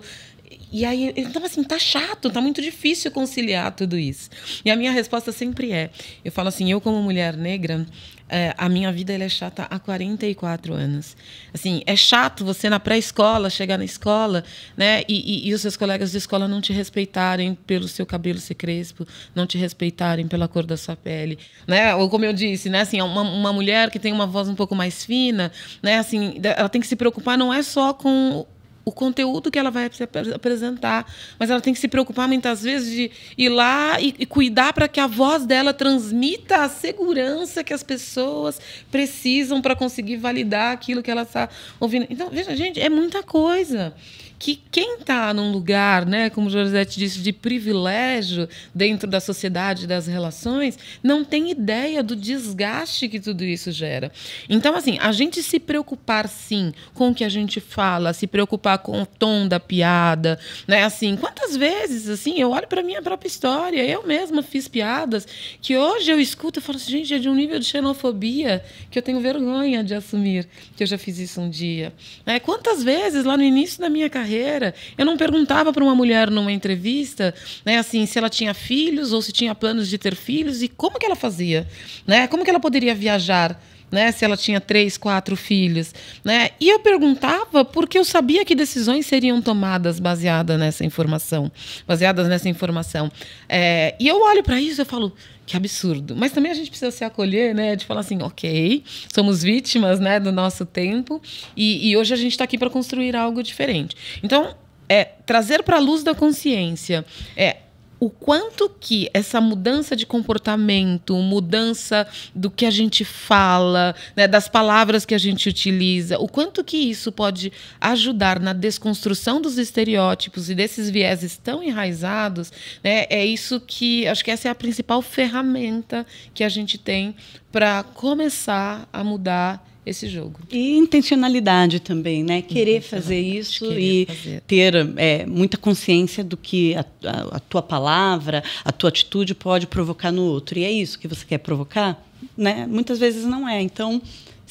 E aí, estava então, assim, tá chato, tá muito difícil conciliar tudo isso. E a minha resposta sempre é: eu falo assim, eu como mulher negra, é, a minha vida é chata há 44 anos. Assim, é chato você na pré-escola, chegar na escola, né? E, e, e, os seus colegas de escola não te respeitarem pelo seu cabelo ser crespo, não te respeitarem pela cor da sua pele, né? Ou como eu disse, né? Assim, é uma, uma mulher que tem uma voz um pouco mais fina, né? Assim, ela tem que se preocupar não é só com o conteúdo que ela vai apresentar. Mas ela tem que se preocupar muitas vezes de ir lá e, e cuidar para que a voz dela transmita a segurança que as pessoas precisam para conseguir validar aquilo que ela está ouvindo. Então, veja, gente, é muita coisa que quem está num lugar, né, como Josete disse, de privilégio dentro da sociedade, das relações, não tem ideia do desgaste que tudo isso gera. Então, assim, a gente se preocupar, sim, com o que a gente fala, se preocupar com o tom da piada, né, assim, quantas vezes, assim, eu olho para minha própria história, eu mesma fiz piadas que hoje eu escuto e falo assim, gente, é de um nível de xenofobia que eu tenho vergonha de assumir que eu já fiz isso um dia. É, quantas vezes, lá no início da minha carreira, carreira. Eu não perguntava para uma mulher numa entrevista, né, assim, se ela tinha filhos ou se tinha planos de ter filhos e como que ela fazia, né? Como que ela poderia viajar? né? Se ela tinha três, quatro filhos, né? E eu perguntava porque eu sabia que decisões seriam tomadas baseadas nessa informação, baseadas nessa informação. É, e eu olho para isso e falo que absurdo. Mas também a gente precisa se acolher, né? De falar assim, ok, somos vítimas, né, do nosso tempo e, e hoje a gente está aqui para construir algo diferente. Então é, trazer para a luz da consciência é, o quanto que essa mudança de comportamento, mudança do que a gente fala, né, das palavras que a gente utiliza, o quanto que isso pode ajudar na desconstrução dos estereótipos e desses vieses tão enraizados, né, é isso que acho que essa é a principal ferramenta que a gente tem para começar a mudar esse jogo. E intencionalidade também, né? Querer fazer isso Querer e fazer. ter é, muita consciência do que a, a, a, tua palavra, a tua atitude pode provocar no outro. E é isso que você quer provocar, né? Muitas vezes não é. Então,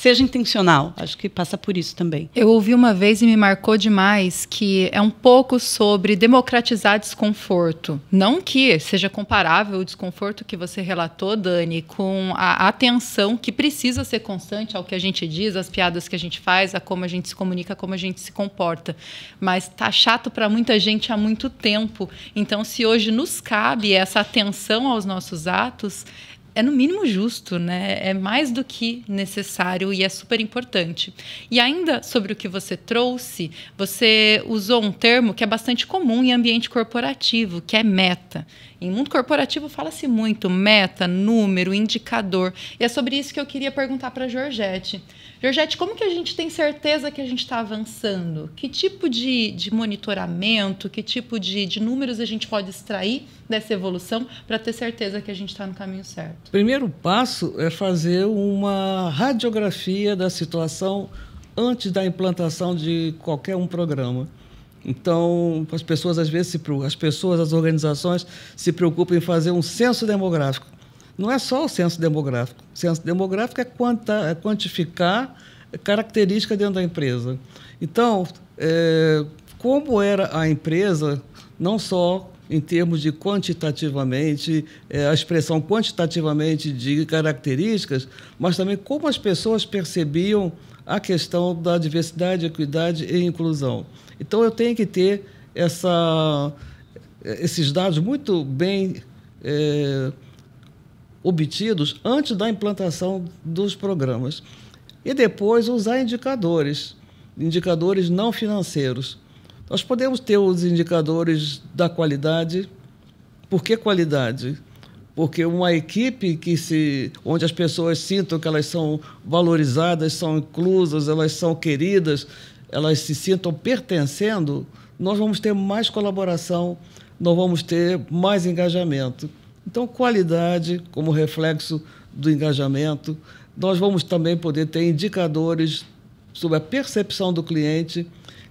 seja intencional. Acho que passa por isso também. Eu ouvi uma vez e me marcou demais que é um pouco sobre democratizar desconforto. Não que seja comparável o desconforto que você relatou, Dani, com a atenção que precisa ser constante ao que a gente diz, às piadas que a gente faz, a como a gente se comunica, como a gente se comporta. Mas tá chato para muita gente há muito tempo. Então, se hoje nos cabe essa atenção aos nossos atos, é no mínimo justo, né? É mais do que necessário e é super importante. E ainda sobre o que você trouxe, você usou um termo que é bastante comum em ambiente corporativo, que é meta. Em mundo corporativo fala-se muito meta, número, indicador. E é sobre isso que eu queria perguntar para a Georgette. Georgette, como que a gente tem certeza que a gente está avançando? Que tipo de, de monitoramento, que tipo de, de números a gente pode extrair dessa evolução para ter certeza que a gente está no caminho certo? primeiro passo é fazer uma radiografia da situação antes da implantação de qualquer um programa. Então, as pessoas às vezes se, as pessoas, as organizações se preocupam em fazer um censo demográfico. Não é só o censo demográfico. O censo demográfico é, quanta, é quantificar características dentro da empresa. Então, é, como era a empresa, não só em termos de quantitativamente, é, a expressão quantitativamente de características, mas também como as pessoas percebiam a questão da diversidade, equidade e inclusão. Então eu tenho que ter essa, eh, esses dados muito bem é, obtidos antes da implantação dos programas. E depois usar indicadores, indicadores não financeiros nós podemos ter os indicadores da qualidade. Por que qualidade? Porque uma equipe que se, onde as pessoas sintam que elas são valorizadas, são inclusas, elas são queridas, elas se sintam pertencendo, nós vamos ter mais colaboração, nós vamos ter mais engajamento. Então, qualidade como reflexo do engajamento, nós vamos também poder ter indicadores sobre a percepção do cliente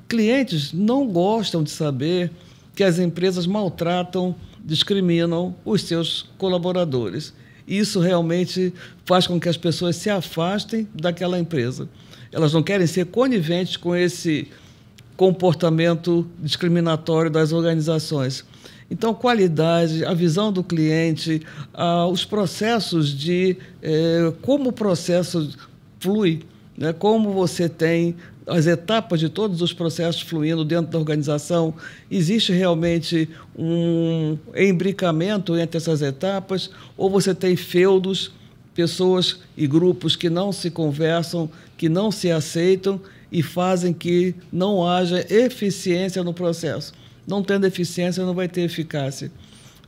Clientes não gostam de saber que as empresas maltratam, discriminam os seus colaboradores. Isso realmente faz com que as pessoas se afastem daquela empresa. Elas não querem ser coniventes com esse comportamento discriminatório das organizações. Então, qualidade, a visão do cliente, ah, os processos de eh, como o processo flui, né, como você tem as etapas de todos os processos fluindo dentro da organização? Existe realmente um embricamento entre essas etapas? Ou você tem feudos, pessoas e grupos que não se conversam, que não se aceitam e fazem que não haja eficiência no processo? Não tendo eficiência, não vai ter eficácia.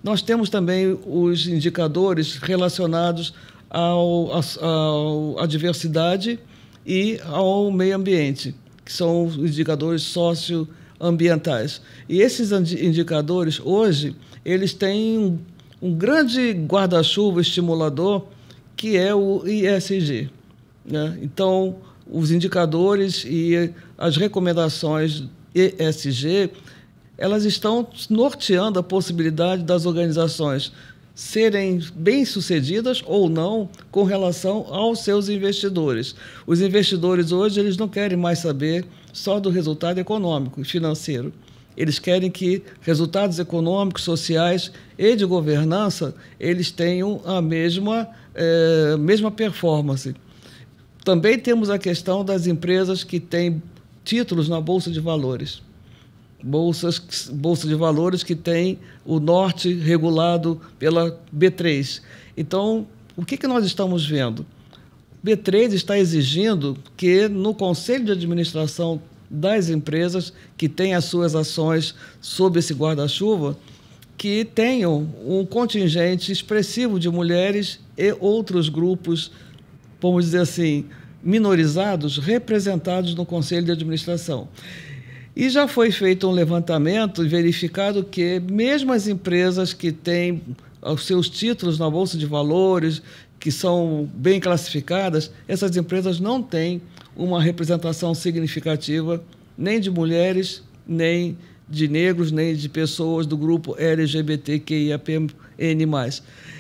Nós temos também os indicadores relacionados ao, ao, à diversidade e ao meio ambiente, que são os indicadores socioambientais. E esses indicadores, hoje, eles têm um, um grande guarda-chuva estimulador, que é o ISG. Né? Então, os indicadores e as recomendações ESG, elas estão norteando a possibilidade das organizações serem bem-sucedidas ou não com relação aos seus investidores. Os investidores hoje eles não querem mais saber só do resultado econômico e financeiro. Eles querem que resultados econômicos, sociais e de governança eles tenham a mesma, é, mesma performance. Também temos a questão das empresas que têm títulos na Bolsa de Valores bolsas, bolsa de valores que tem o norte regulado pela B3. Então, o que, que nós estamos vendo? B3 está exigindo que no conselho de administração das empresas que têm as suas ações sob esse guarda-chuva, que tenham um contingente expressivo de mulheres e outros grupos, vamos dizer assim, minorizados, representados no conselho de administração. E já foi feito um levantamento e verificado que, mesmo as empresas que têm os seus títulos na Bolsa de Valores, que são bem classificadas, essas empresas não têm uma representação significativa nem de mulheres, nem de negros, nem de pessoas do grupo LGBTQIAPN+.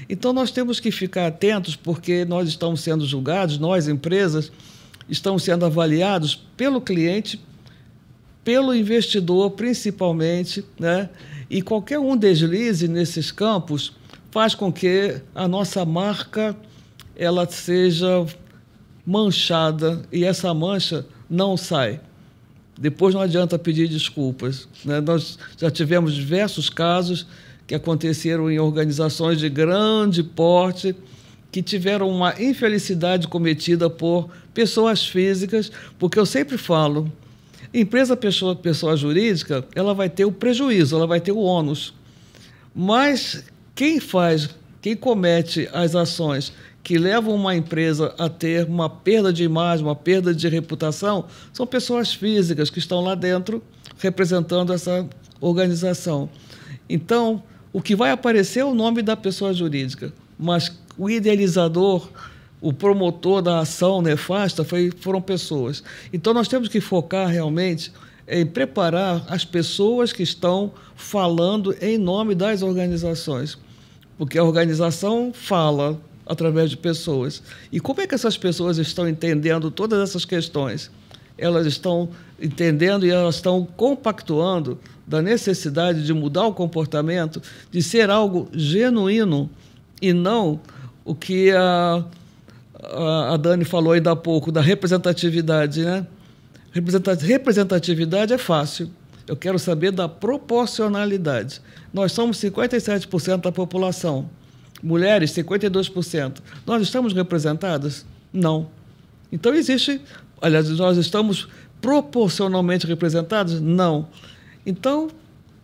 Então, nós temos que ficar atentos, porque nós estamos sendo julgados, nós, empresas, estamos sendo avaliados pelo cliente, pelo investidor principalmente, né? E qualquer um deslize nesses campos faz com que a nossa marca ela seja manchada e essa mancha não sai. Depois não adianta pedir desculpas. Né? Nós já tivemos diversos casos que aconteceram em organizações de grande porte que tiveram uma infelicidade cometida por pessoas físicas, porque eu sempre falo, Empresa pessoa, pessoa jurídica, ela vai ter o prejuízo, ela vai ter o ônus. Mas quem faz, quem comete as ações que levam uma empresa a ter uma perda de imagem, uma perda de reputação, são pessoas físicas que estão lá dentro representando essa organização. Então, o que vai aparecer é o nome da pessoa jurídica, mas o idealizador, o promotor da ação nefasta foi, foram pessoas. Então nós temos que focar realmente em preparar as pessoas que estão falando em nome das organizações. Porque a organização fala através de pessoas. E como é que essas pessoas estão entendendo todas essas questões? Elas estão entendendo e elas estão compactuando da necessidade de mudar o comportamento, de ser algo genuíno e não o que a a Dani falou ainda há pouco da representatividade, né? Representatividade é fácil. Eu quero saber da proporcionalidade. Nós somos 57% da população, mulheres 52%. Nós estamos representadas? Não. Então existe, aliás, nós estamos proporcionalmente representados? Não. Então,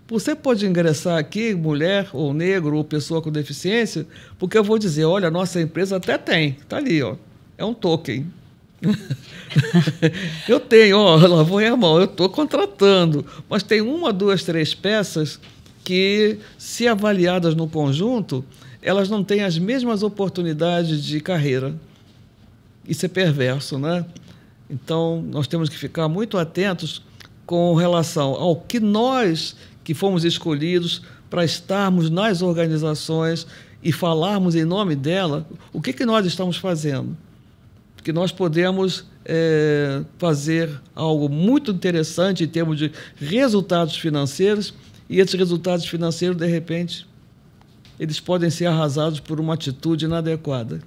você pode ingressar aqui, mulher ou negro ou pessoa com deficiência, porque eu vou dizer, olha, nossa empresa até tem, tá ali, ó, é um token. [laughs] eu tenho, ó, lavou [laughs] a mão, eu estou contratando, mas tem uma, duas, três peças que, se avaliadas no conjunto, elas não têm as mesmas oportunidades de carreira. Isso é perverso, né? Então, nós temos que ficar muito atentos com relação ao que nós que fomos escolhidos para estarmos nas organizações e falarmos em nome dela, o que, que nós estamos fazendo? Que nós podemos é, fazer algo muito interessante em termos de resultados financeiros, e esses resultados financeiros, de repente, eles podem ser arrasados por uma atitude inadequada.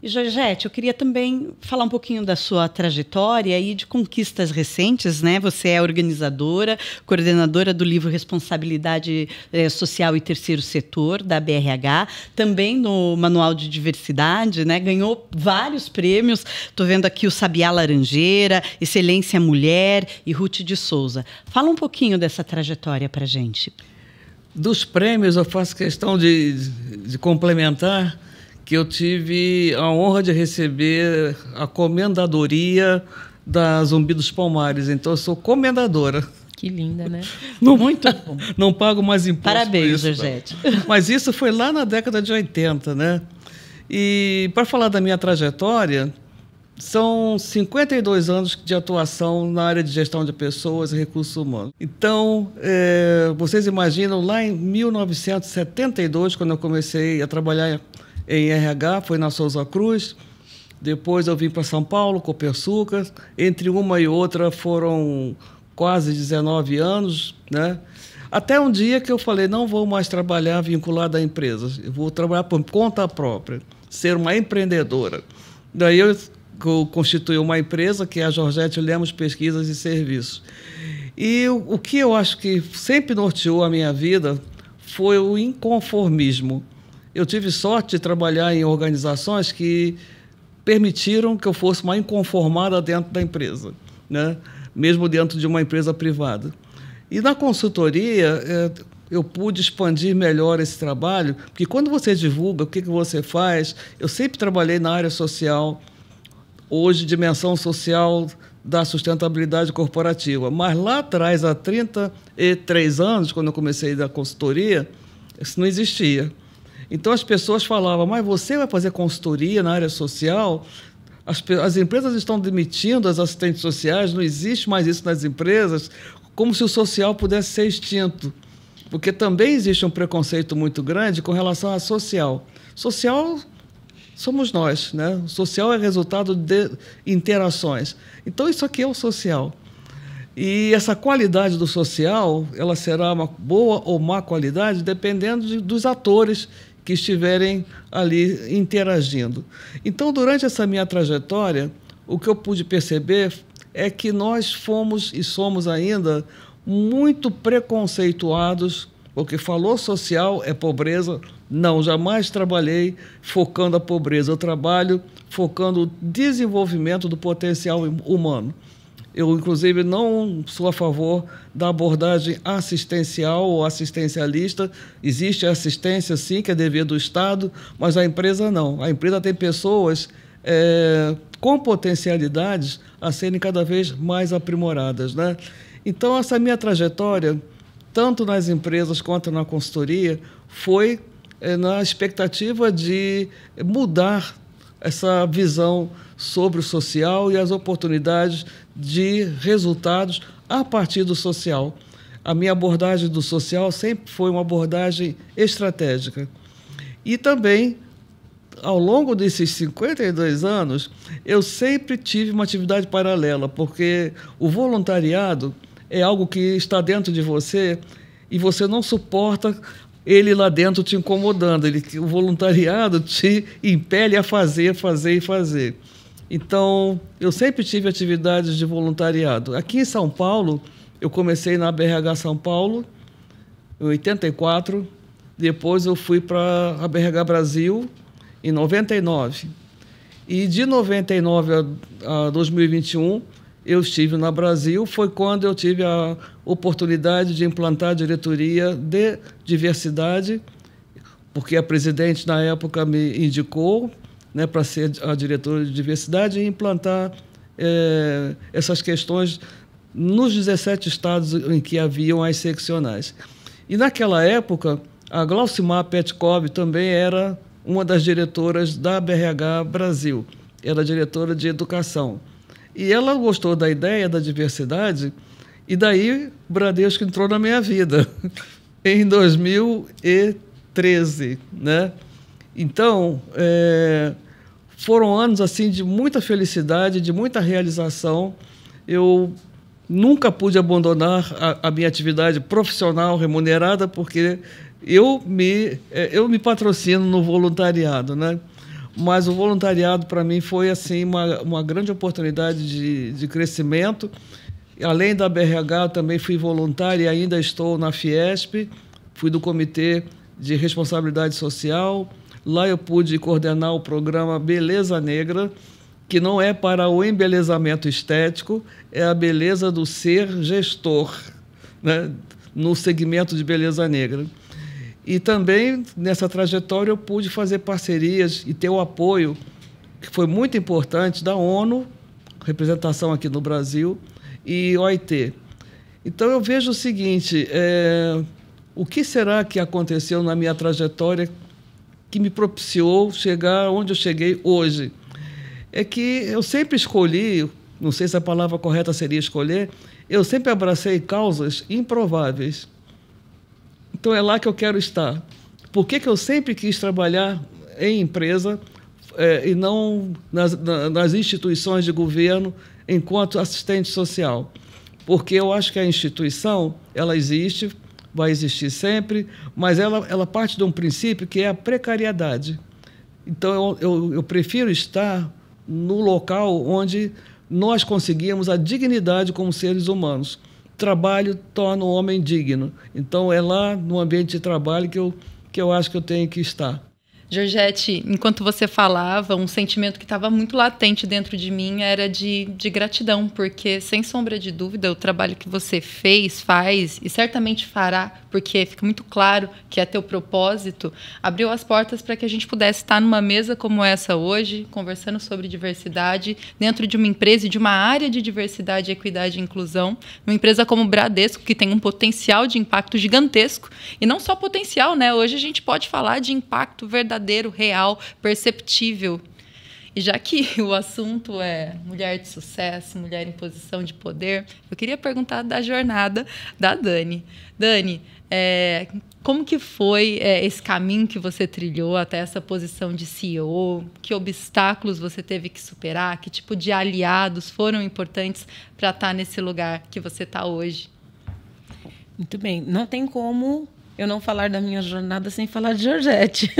E Georgette, eu queria também falar um pouquinho da sua trajetória e de conquistas recentes, né? Você é organizadora, coordenadora do livro Responsabilidade eh, Social e Terceiro Setor da BRH, também no Manual de Diversidade, né? Ganhou vários prêmios. Estou vendo aqui o Sabiá Laranjeira, Excelência Mulher e Ruth de Souza. Fala um pouquinho dessa trajetória para gente. Dos prêmios, eu faço questão de, de complementar que eu tive a honra de receber a comendadoria da Zumbi dos Palmares. Então, eu sou comendadora. Que linda, né? [laughs] Não, Muito bom. [laughs] Não pago mais imposto. Parabéns, Georgette. Tá? [laughs] Mas isso foi lá na década de 80, né? E para falar da minha trajetória, são 52 anos de atuação na área de gestão de pessoas e recursos humanos. Então, é, vocês imaginam, lá em 1972, quando eu comecei a trabalhar em RH, foi na Souza Cruz. Depois eu vim para São Paulo, Copersuca. Entre uma e outra foram quase 19 anos, né? Até um dia que eu falei, não vou mais trabalhar vinculado à empresa, eu vou trabalhar por conta própria, ser uma empreendedora. Daí eu constituí uma empresa que é a Jorgete Lemos Pesquisas e Serviços. E o, o que eu acho que sempre norteou a minha vida foi o inconformismo. Eu tive sorte de trabalhar em organizações que permitiram que eu fosse uma inconformada dentro da empresa, né? mesmo dentro de uma empresa privada. E na consultoria, é, eu pude expandir melhor esse trabalho, porque quando você divulga o que, que você faz, eu sempre trabalhei na área social, hoje, dimensão social da sustentabilidade corporativa. Mas lá atrás, há 33 anos, quando eu comecei da consultoria, isso não existia. Então as pessoas falavam, mas você vai fazer consultoria na área social? As, as empresas estão demitindo as assistentes sociais, não existe mais isso nas empresas, como se o social pudesse ser extinto. Porque também existe um preconceito muito grande com relação à social. Social somos nós, né? O social é resultado de interações. Então isso aqui é o social. E essa qualidade do social, ela será uma boa ou má qualidade dependendo de, dos atores que estiverem ali interagindo. Então, durante essa minha trajetória, o que eu pude perceber é que nós fomos e somos ainda muito preconceituados, porque falou social é pobreza. Não, jamais trabalhei focando a pobreza. Eu trabalho focando o desenvolvimento do potencial humano. Eu, inclusive, não sou a favor da abordagem assistencial ou assistencialista. Existe assistência, sim, que é dever do Estado, mas a empresa não. A empresa tem pessoas é, com potencialidades a serem cada vez mais aprimoradas. Né? Então, essa minha trajetória, tanto nas empresas quanto na consultoria, foi é, na expectativa de mudar essa visão sobre o social e as oportunidades de resultados a partir do social. A minha abordagem do social sempre foi uma abordagem estratégica. E também, ao longo desses 52 anos, eu sempre tive uma atividade paralela, porque o voluntariado é algo que está dentro de você e você não suporta ele lá dentro te incomodando. Ele, o voluntariado te impele a fazer, fazer e fazer. Então, eu sempre tive atividades de voluntariado. Aqui em São Paulo, eu comecei na BRH São Paulo, em 84. Depois eu fui para a BRH Brasil, em 99. E de 99 a, a 2021, eu estive na Brasil, foi quando eu tive a oportunidade de implantar a diretoria de diversidade, porque a presidente na época me indicou, né, para ser a diretora de diversidade e implantar é, essas questões nos 17 estados em que haviam as seccionais. E naquela época, a Glaucimar Petkov também era uma das diretoras da BRH Brasil, era diretora de educação. E ela gostou da ideia da diversidade, e daí Bradesco entrou na minha vida, [laughs] em 2013, né? Então, é, foram anos assim de muita felicidade, de muita realização. Eu nunca pude abandonar a, a minha atividade profissional remunerada porque eu me é, eu me patrocino no voluntariado, né? Mas o voluntariado para mim foi assim uma, uma grande oportunidade de, de crescimento. Além da BRH, também fui voluntário e ainda estou na Fiesp. Fui do comitê de responsabilidade social, Lá eu pude coordenar o programa Beleza Negra, que não é para o embelezamento estético, é a beleza do ser gestor, né? no segmento de beleza negra. E também nessa trajetória eu pude fazer parcerias e ter o apoio, que foi muito importante, da ONU, representação aqui no Brasil, e OIT. Então eu vejo o seguinte: é, o que será que aconteceu na minha trajetória que me propiciou chegar onde eu cheguei hoje. É que eu sempre escolhi, não sei se a palavra correta seria escolher, eu sempre abracei causas improváveis. Então é lá que eu quero estar. Por que, que eu sempre quis trabalhar em empresa eh, e não nas, na, nas instituições de governo enquanto assistente social? Porque eu acho que a instituição ela existe vai existir sempre, mas ela, ela parte de um princípio que é a precariedade. Então, eu, eu, eu prefiro estar no local onde nós conseguimos a dignidade como seres humanos. Trabalho torna o homem digno. Então, é lá no ambiente de trabalho que eu, que eu acho que eu tenho que estar. Georgette, enquanto você falava, um sentimento que estava muito latente dentro de mim era de, de gratidão, porque, sem sombra de dúvida, o trabalho que você fez, faz e certamente fará porque fica muito claro que é teu propósito, abriu as portas para que a gente pudesse estar numa mesa como essa hoje, conversando sobre diversidade, dentro de uma empresa e de uma área de diversidade, equidade e inclusão, uma empresa como o Bradesco, que tem um potencial de impacto gigantesco, e não só potencial, né? Hoje a gente pode falar de impacto verdadeiro, real, perceptível. E já que [laughs] o assunto é mulher de sucesso, mulher em posição de poder, eu queria perguntar da jornada da Dani. Dani, é, como que foi é, esse caminho que você trilhou até essa posição de CEO? Que obstáculos você teve que superar? Que tipo de aliados foram importantes para estar tá nesse lugar que você está hoje? Muito bem. Não tem como eu não falar da minha jornada sem falar de Georgette.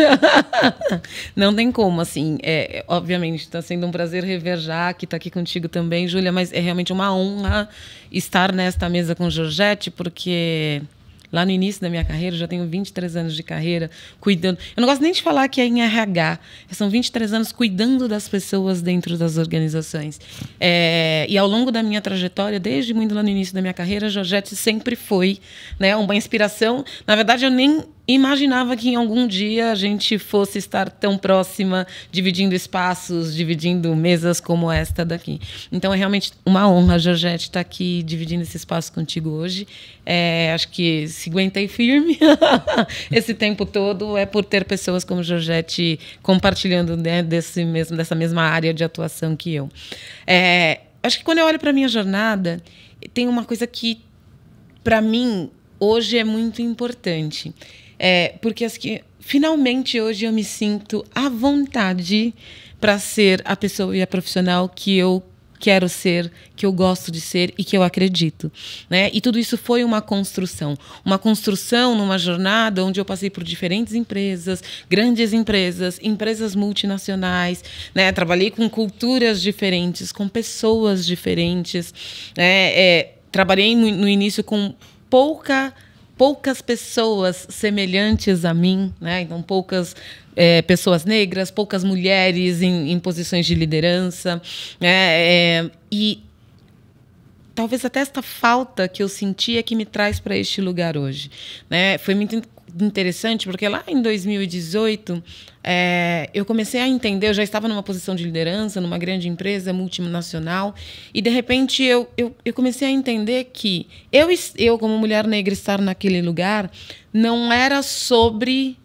[laughs] não tem como, assim. É, é obviamente, está sendo um prazer rever já, que está aqui contigo também, Júlia, mas é realmente uma honra estar nesta mesa com Georgette, porque lá no início da minha carreira, já tenho 23 anos de carreira, cuidando. Eu não gosto nem de falar que é em RH, são 23 anos cuidando das pessoas dentro das organizações. É, e ao longo da minha trajetória, desde muito lá no início da minha carreira, a Georgette sempre foi né, uma inspiração. Na verdade, eu nem imaginava que em algum dia a gente fosse estar tão próxima, dividindo espaços, dividindo mesas como esta daqui. Então é realmente uma honra, Georgette, estar aqui dividindo esse espaço contigo hoje. É, acho que se firme [laughs] esse tempo todo é por ter pessoas como Georgette compartilhando né, desse mesmo, dessa mesma área de atuação que eu. É, acho que quando eu olho para minha jornada, tem uma coisa que, para mim, hoje é muito importante é, porque as que, finalmente hoje eu me sinto à vontade para ser a pessoa e a profissional que eu quero ser, que eu gosto de ser e que eu acredito, né? E tudo isso foi uma construção, uma construção numa jornada onde eu passei por diferentes empresas, grandes empresas, empresas multinacionais, né? Trabalhei com culturas diferentes, com pessoas diferentes, né? É, trabalhei no início com pouca poucas pessoas semelhantes a mim, né? Então, poucas é, pessoas negras, poucas mulheres em, em posições de liderança, né? É, e talvez até esta falta que eu sentia é que me traz para este lugar hoje, né? Foi muito interessante porque lá em 2018 é, eh, eu comecei a entender, eu já estava numa posição de liderança, numa grande empresa multinacional, e de repente eu, eu, eu comecei a entender que eu, eu, como mulher negra, estar naquele lugar não era sobre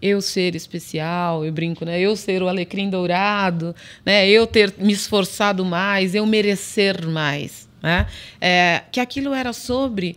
eu ser especial, eu brinco, né? Eu ser o alecrim dourado, né? Eu ter me esforçado mais, eu merecer mais, né? É, que aquilo era sobre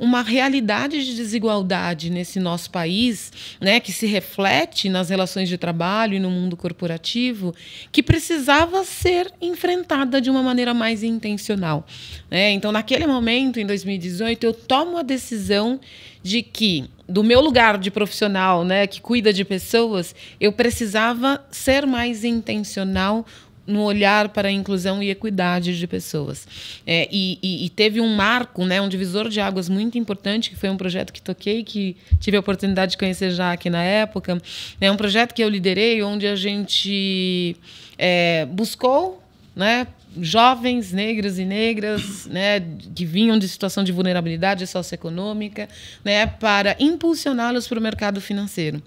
uma realidade de desigualdade nesse nosso país, né, que se reflete nas relações de trabalho e no mundo corporativo, que precisava ser enfrentada de uma maneira mais intencional. Né? Então, naquele momento, em 2018, eu tomo a decisão de que do meu lugar de profissional, né, que cuida de pessoas, eu precisava ser mais intencional no olhar para a inclusão e equidade de pessoas. É, e, e, e, teve um marco, né, um divisor de águas muito importante, que foi um projeto que toquei, que tive a oportunidade de conhecer já aqui na época. É um projeto que eu liderei, onde a gente é, buscou né, jovens negros e negras né, que vinham de situação de vulnerabilidade socioeconômica né, para impulsioná-los para o mercado financeiro.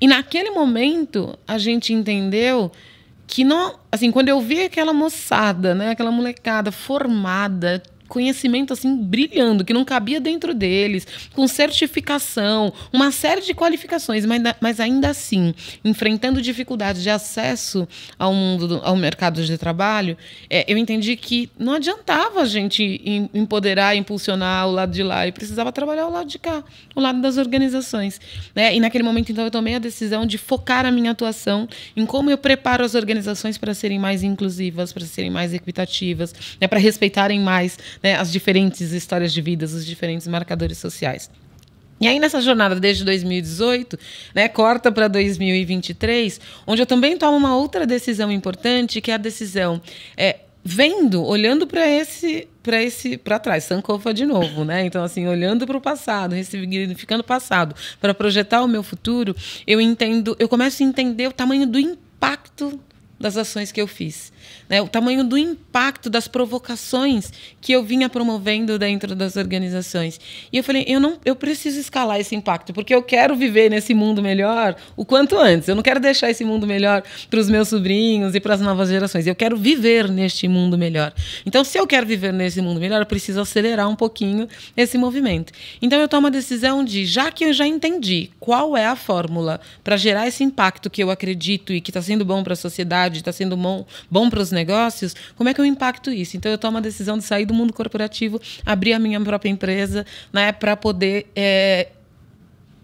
E naquele momento a gente entendeu que não, assim, quando eu vi aquela moçada, né, aquela molecada formada, conhecimento assim brilhando, que não cabia dentro deles, com certificação, uma série de qualificações, mas, mas ainda assim, enfrentando dificuldades de acesso ao mundo, ao mercado de trabalho, é, eu entendi que não adiantava a gente empoderar, impulsionar o lado de lá, e precisava trabalhar o lado de cá, o lado das organizações. Né? E naquele momento, então, eu tomei a decisão de focar a minha atuação em como eu preparo as organizações para serem mais inclusivas, para serem mais equitativas, né? para respeitarem mais né, as diferentes histórias de vidas, os diferentes marcadores sociais. E aí nessa jornada desde 2018, né, corta para 2023, onde eu também tomo uma outra decisão importante, que é a decisão é, vendo, olhando para esse para esse para trás, Sankofa de novo, né? Então assim, olhando para o passado, ressignificando o passado, para projetar o meu futuro, eu entendo, eu começo a entender o tamanho do impacto das ações que eu fiz, né? o tamanho do impacto das provocações que eu vinha promovendo dentro das organizações. E eu falei, eu não, eu preciso escalar esse impacto porque eu quero viver nesse mundo melhor o quanto antes. Eu não quero deixar esse mundo melhor para os meus sobrinhos e para as novas gerações. Eu quero viver neste mundo melhor. Então, se eu quero viver nesse mundo melhor, eu preciso acelerar um pouquinho esse movimento. Então, eu tomo a decisão de, já que eu já entendi qual é a fórmula para gerar esse impacto que eu acredito e que está sendo bom para a sociedade sociedade, está sendo bom, bom para os negócios, como é que eu impacto isso? Então, eu tomo a decisão de sair do mundo corporativo, abrir a minha própria empresa, né, para poder é,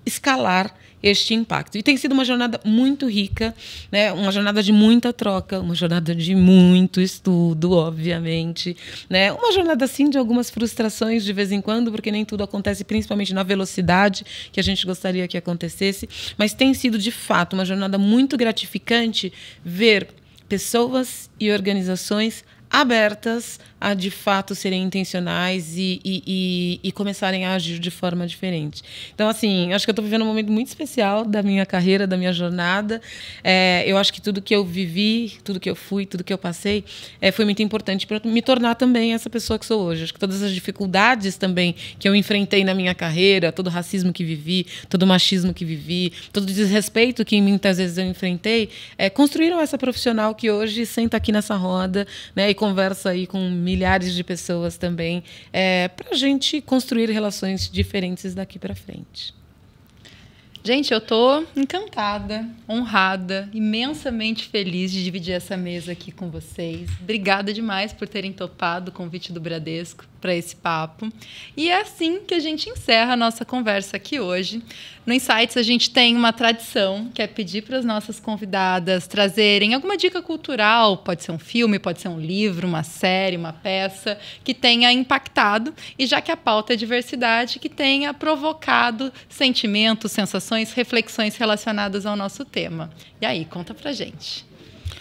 escalar este impacto. E tem sido uma jornada muito rica, né? uma jornada de muita troca, uma jornada de muito estudo, obviamente. Né? Uma jornada, assim, de algumas frustrações de vez em quando, porque nem tudo acontece, principalmente na velocidade que a gente gostaria que acontecesse. Mas tem sido, de fato, uma jornada muito gratificante ver pessoas e organizações abertas a de fato serem intencionais e, e, e, e começarem a agir de forma diferente. Então, assim, acho que eu estou vivendo um momento muito especial da minha carreira, da minha jornada. É, eu acho que tudo que eu vivi, tudo que eu fui, tudo que eu passei, é, foi muito importante para me tornar também essa pessoa que sou hoje. Acho que todas as dificuldades também que eu enfrentei na minha carreira, todo o racismo que vivi, todo o machismo que vivi, todo o desrespeito que muitas vezes eu enfrentei, é, construíram essa profissional que hoje senta aqui nessa roda né, e conversa aí com milhares de pessoas também, é, para a gente construir relações diferentes daqui para frente. Gente, eu tô encantada, honrada, imensamente feliz de dividir essa mesa aqui com vocês. Obrigada demais por terem topado o convite do Bradesco para esse papo. E é assim que a gente encerra a nossa conversa aqui hoje. No Insights, a gente tem uma tradição que é pedir para as nossas convidadas trazerem alguma dica cultural, pode ser um filme, pode ser um livro, uma série, uma peça, que tenha impactado e, já que a pauta é diversidade, que tenha provocado sentimentos, sensações, reflexões relacionadas ao nosso tema. E aí, conta para gente.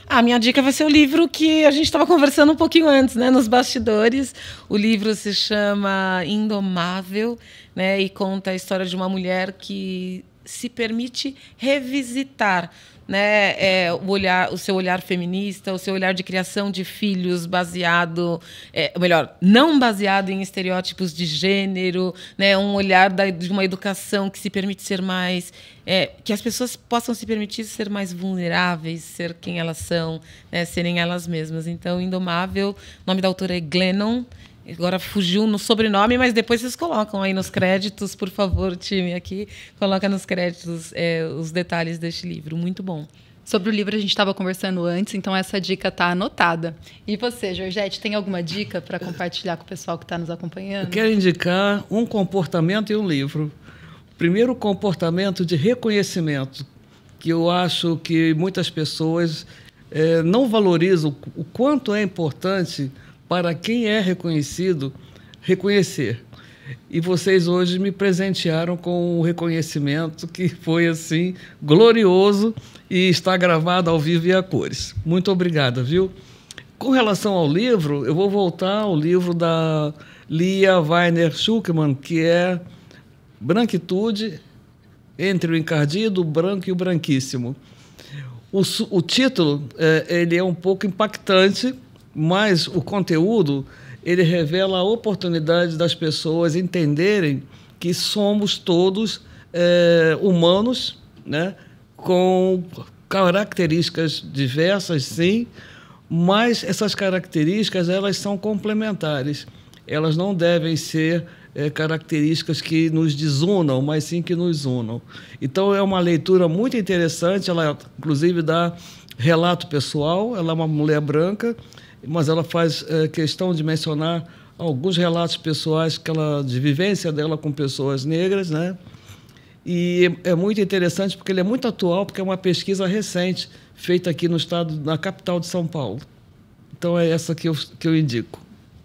A ah, minha dica vai ser o livro que a gente estava conversando um pouquinho antes, né, nos bastidores. O livro se chama Indomável, né, e conta a história de uma mulher que se permite revisitar né, é, o, olhar, o seu olhar feminista, o seu olhar de criação de filhos baseado, é, melhor, não baseado em estereótipos de gênero, né, um olhar da, de uma educação que se permite ser mais, é, que as pessoas possam se permitir ser mais vulneráveis, ser quem elas são, né, serem elas mesmas. Então, Indomável, o nome da autora é Glennon Agora fugiu no sobrenome, mas depois vocês colocam aí nos créditos, por favor, time aqui, coloca nos créditos é, os detalhes deste livro. Muito bom. Sobre o livro a gente estava conversando antes, então essa dica está anotada. E você, Georgette, tem alguma dica para compartilhar com o pessoal que está nos acompanhando? Eu quero indicar um comportamento e um livro. Primeiro, o comportamento de reconhecimento, que eu acho que muitas pessoas é, não valorizam o quanto é importante para quem é reconhecido reconhecer. E vocês hoje me presentearam com um reconhecimento que foi assim glorioso e está gravado ao vivo e a cores. Muito obrigada, viu? Com relação ao livro, eu vou voltar ao livro da Lia Weiner Schuckmann, que é Branquitude entre o encardido, o branco e o branquíssimo. O, o título é, ele é um pouco impactante mas o conteúdo ele revela a oportunidade das pessoas entenderem que somos todos é, humanos, né? com características diversas, sim, mas essas características elas são complementares. Elas não devem ser é, características que nos desunam, mas sim que nos unam. Então é uma leitura muito interessante. Ela inclusive dá relato pessoal. Ela é uma mulher branca mas ela faz é, questão de mencionar alguns relatos pessoais que ela, de vivência dela com pessoas negras, né? E é muito interessante porque ele é muito atual, porque é uma pesquisa recente feita aqui no estado, na capital de São Paulo. Então é essa que eu, que eu indico.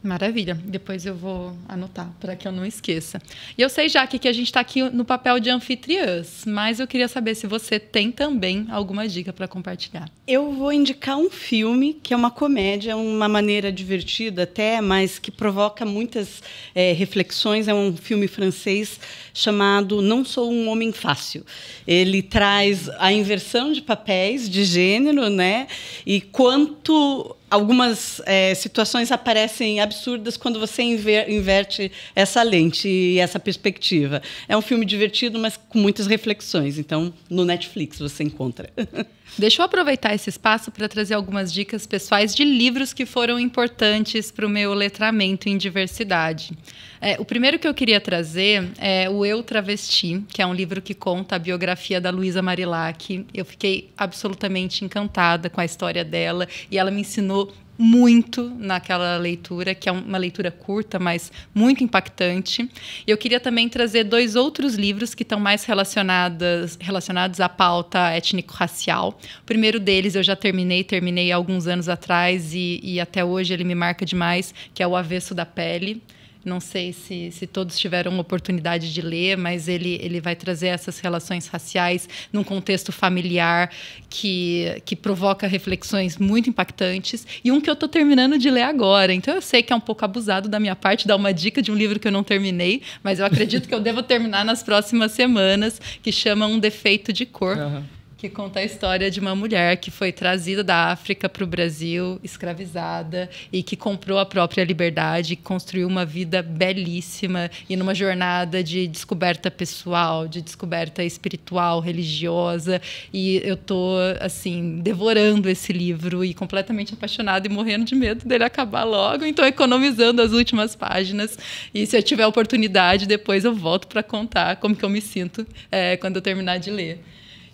Maravilha. Depois eu vou anotar para que eu não esqueça. E eu sei, Jaque, que a gente está aqui no papel de anfitriãs, mas eu queria saber se você tem também alguma dica para compartilhar. Eu vou indicar um filme que é uma comédia, uma maneira divertida até, mas que provoca muitas é, reflexões. É um filme francês chamado Não Sou um Homem Fácil. Ele traz a inversão de papéis de gênero, né? E quanto algumas é, situações aparecem absurdas quando você inver, inverte essa lente e essa perspectiva. É um filme divertido, mas com muitas reflexões. Então, no Netflix você encontra. [laughs] Deixa eu aproveitar esse espaço para trazer algumas dicas pessoais de livros que foram importantes para o meu letramento em diversidade. É, o primeiro que eu queria trazer é o Eu Travesti, que é um livro que conta a biografia da Luísa Marilac. Eu fiquei absolutamente encantada com a história dela e ela me ensinou muito naquela leitura, que é uma leitura curta, mas muito impactante. Eu queria também trazer dois outros livros que estão mais relacionados, relacionados à pauta étnico-racial. O primeiro deles eu já terminei, terminei alguns anos atrás e, e até hoje ele me marca demais, que é O Avesso da Pele não sei se, se todos tiveram oportunidade de ler, mas ele, ele vai trazer essas relações raciais num contexto familiar que, que provoca reflexões muito impactantes. E um que eu estou terminando de ler agora. Então eu sei que é um pouco abusado da minha parte dar uma dica de um livro que eu não terminei, mas eu acredito que eu devo terminar nas próximas semanas, que chama Um Defeito de Cor. Uhum que conta a história de uma mulher que foi trazida da África para o Brasil, escravizada, e que comprou a própria liberdade, construiu uma vida belíssima e numa jornada de descoberta pessoal, de descoberta espiritual, religiosa. E eu tô, assim, devorando esse livro e completamente apaixonada e morrendo de medo dele acabar logo, então economizando as últimas páginas. E se eu tiver oportunidade, depois eu volto para contar como que eu me sinto é, quando eu terminar de ler.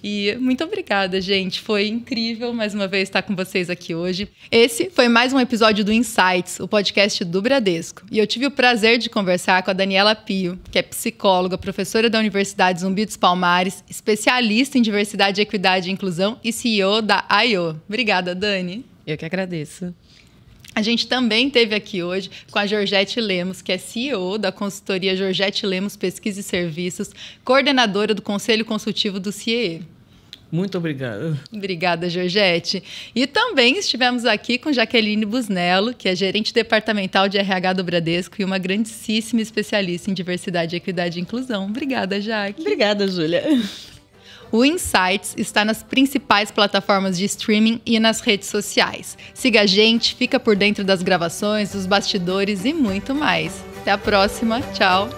E muito obrigada, gente. Foi incrível mais uma vez estar com vocês aqui hoje. Esse foi mais um episódio do Insights, o podcast do Bradesco. E eu tive o prazer de conversar com a Daniela Pio, que é psicóloga, professora da Universidade Zumbi dos Palmares, especialista em diversidade, equidade e inclusão e CEO da IO. Obrigada, Dani. Eu que agradeço. A gente também teve aqui hoje com a Georgette Lemos, que é CEO da consultoria Georgette Lemos Pesquisa e Serviços, coordenadora do Conselho Consultivo do CIE. Muito obrigado. Obrigada, Georgette. E também estivemos aqui com Jaqueline Busnello, que é gerente departamental de RH do Bradesco e uma grandíssima especialista em diversidade, equidade e inclusão. Obrigada, Jaque. Obrigada, Júlia. O Insights está nas principais plataformas de streaming e nas redes sociais. Siga a gente, fica por dentro das gravações, dos bastidores e muito mais. Até a próxima, tchau!